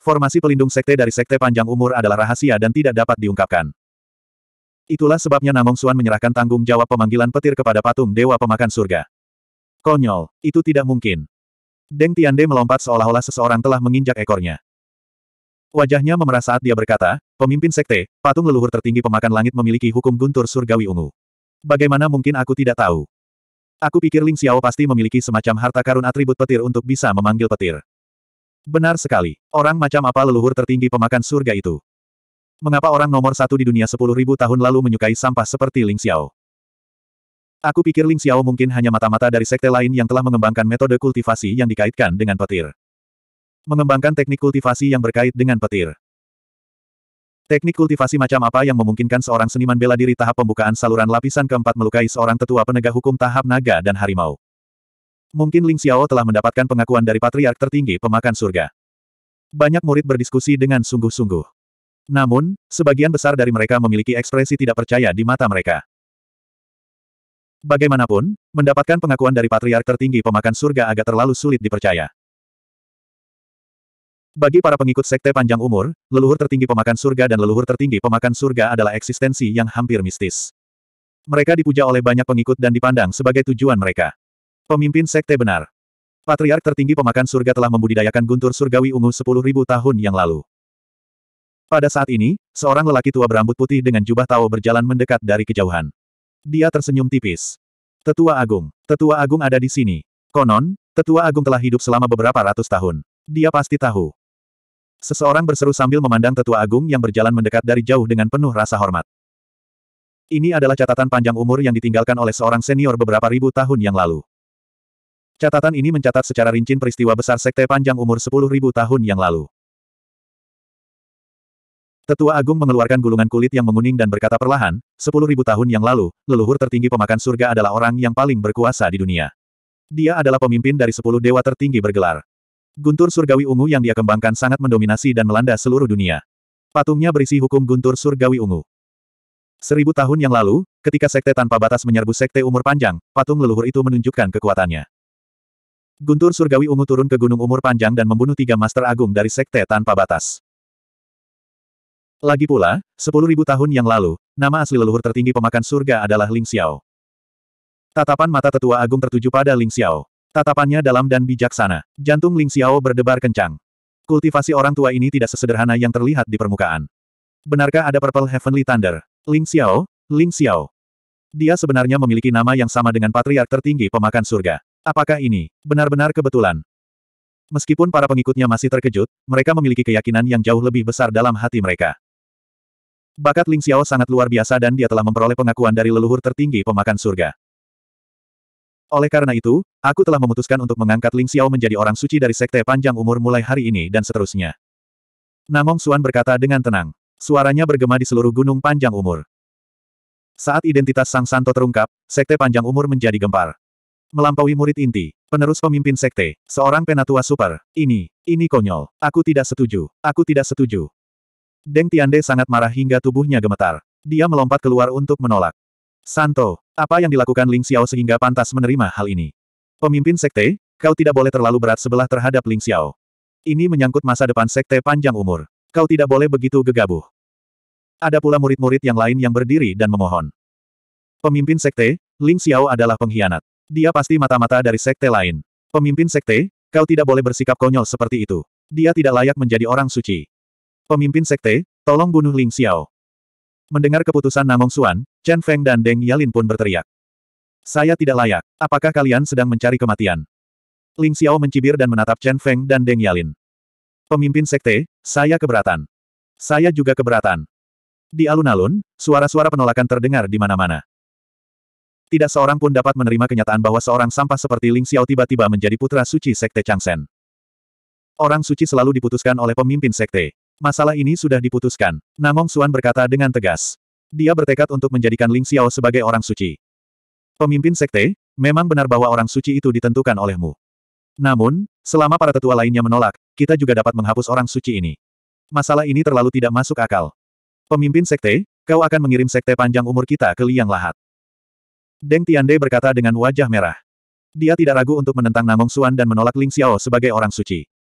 [SPEAKER 1] Formasi pelindung sekte dari sekte panjang umur adalah rahasia dan tidak dapat diungkapkan. Itulah sebabnya Namong Suan menyerahkan tanggung jawab pemanggilan petir kepada patung Dewa Pemakan Surga. Konyol, itu tidak mungkin. Deng Tiande melompat seolah-olah seseorang telah menginjak ekornya. Wajahnya memerah saat dia berkata, pemimpin sekte, patung leluhur tertinggi pemakan langit memiliki hukum guntur surgawi ungu. Bagaimana mungkin aku tidak tahu? Aku pikir Ling Xiao pasti memiliki semacam harta karun atribut petir untuk bisa memanggil petir. Benar sekali, orang macam apa leluhur tertinggi pemakan surga itu? Mengapa orang nomor satu di dunia sepuluh ribu tahun lalu menyukai sampah seperti Ling Xiao? Aku pikir Ling Xiao mungkin hanya mata-mata dari sekte lain yang telah mengembangkan metode kultivasi yang dikaitkan dengan petir. Mengembangkan teknik kultivasi yang berkait dengan petir. Teknik kultivasi macam apa yang memungkinkan seorang seniman bela diri tahap pembukaan saluran lapisan keempat melukai seorang tetua penegak hukum tahap naga dan harimau? Mungkin Ling Xiao telah mendapatkan pengakuan dari patriark tertinggi pemakan surga. Banyak murid berdiskusi dengan sungguh-sungguh. Namun, sebagian besar dari mereka memiliki ekspresi tidak percaya di mata mereka. Bagaimanapun, mendapatkan pengakuan dari patriark tertinggi pemakan surga agak terlalu sulit dipercaya. Bagi para pengikut sekte panjang umur, leluhur tertinggi pemakan surga dan leluhur tertinggi pemakan surga adalah eksistensi yang hampir mistis. Mereka dipuja oleh banyak pengikut dan dipandang sebagai tujuan mereka. Pemimpin sekte benar. Patriark tertinggi pemakan surga telah membudidayakan guntur surgawi ungu 10.000 tahun yang lalu. Pada saat ini, seorang lelaki tua berambut putih dengan jubah tawa berjalan mendekat dari kejauhan. Dia tersenyum tipis. Tetua Agung. Tetua Agung ada di sini. Konon, Tetua Agung telah hidup selama beberapa ratus tahun. Dia pasti tahu. Seseorang berseru sambil memandang Tetua Agung yang berjalan mendekat dari jauh dengan penuh rasa hormat. Ini adalah catatan panjang umur yang ditinggalkan oleh seorang senior beberapa ribu tahun yang lalu. Catatan ini mencatat secara rincin peristiwa besar Sekte Panjang Umur sepuluh ribu tahun yang lalu. Tetua Agung mengeluarkan gulungan kulit yang menguning dan berkata perlahan, sepuluh ribu tahun yang lalu, leluhur tertinggi pemakan surga adalah orang yang paling berkuasa di dunia. Dia adalah pemimpin dari sepuluh dewa tertinggi bergelar. Guntur surgawi ungu yang dia kembangkan sangat mendominasi dan melanda seluruh dunia. Patungnya berisi hukum guntur surgawi ungu. Seribu tahun yang lalu, ketika sekte tanpa batas menyerbu sekte umur panjang, patung leluhur itu menunjukkan kekuatannya. Guntur Surgawi Ungu turun ke Gunung Umur Panjang dan membunuh tiga Master Agung dari Sekte Tanpa Batas. Lagi pula, 10.000 tahun yang lalu, nama asli leluhur tertinggi pemakan surga adalah Ling Xiao. Tatapan mata tetua agung tertuju pada Ling Xiao. Tatapannya dalam dan bijaksana. Jantung Ling Xiao berdebar kencang. Kultivasi orang tua ini tidak sesederhana yang terlihat di permukaan. Benarkah ada Purple Heavenly Thunder? Ling Xiao? Ling Xiao. Dia sebenarnya memiliki nama yang sama dengan patriark tertinggi pemakan surga. Apakah ini benar-benar kebetulan? Meskipun para pengikutnya masih terkejut, mereka memiliki keyakinan yang jauh lebih besar dalam hati mereka. Bakat Ling Xiao sangat luar biasa dan dia telah memperoleh pengakuan dari leluhur tertinggi pemakan surga. Oleh karena itu, aku telah memutuskan untuk mengangkat Ling Xiao menjadi orang suci dari sekte panjang umur mulai hari ini dan seterusnya. Namong Suan berkata dengan tenang. Suaranya bergema di seluruh gunung panjang umur. Saat identitas Sang Santo terungkap, sekte panjang umur menjadi gempar. Melampaui murid inti, penerus pemimpin sekte, seorang penatua super. Ini, ini konyol. Aku tidak setuju. Aku tidak setuju. Deng Tiande sangat marah hingga tubuhnya gemetar. Dia melompat keluar untuk menolak. Santo, apa yang dilakukan Ling Xiao sehingga pantas menerima hal ini? Pemimpin sekte, kau tidak boleh terlalu berat sebelah terhadap Ling Xiao. Ini menyangkut masa depan sekte panjang umur. Kau tidak boleh begitu gegabah. Ada pula murid-murid yang lain yang berdiri dan memohon. Pemimpin sekte, Ling Xiao adalah pengkhianat. Dia pasti mata-mata dari sekte lain. Pemimpin sekte, kau tidak boleh bersikap konyol seperti itu. Dia tidak layak menjadi orang suci. Pemimpin sekte, tolong bunuh Ling Xiao. Mendengar keputusan Namong Xuan, Chen Feng dan Deng Yalin pun berteriak. Saya tidak layak. Apakah kalian sedang mencari kematian? Ling Xiao mencibir dan menatap Chen Feng dan Deng Yalin. Pemimpin sekte, saya keberatan. Saya juga keberatan. Di alun-alun, suara-suara penolakan terdengar di mana-mana. Tidak seorang pun dapat menerima kenyataan bahwa seorang sampah seperti Ling Xiao tiba-tiba menjadi putra suci Sekte Changsen. Orang suci selalu diputuskan oleh pemimpin Sekte. Masalah ini sudah diputuskan. Namong Suan berkata dengan tegas. Dia bertekad untuk menjadikan Ling Xiao sebagai orang suci. Pemimpin sekte, memang benar bahwa orang suci itu ditentukan olehmu. Namun, selama para tetua lainnya menolak, kita juga dapat menghapus orang suci ini. Masalah ini terlalu tidak masuk akal. Pemimpin sekte, kau akan mengirim sekte panjang umur kita ke liang lahat. Deng Tiande berkata dengan wajah merah. Dia tidak ragu untuk menentang Namong Suan dan menolak Ling Xiao sebagai orang suci.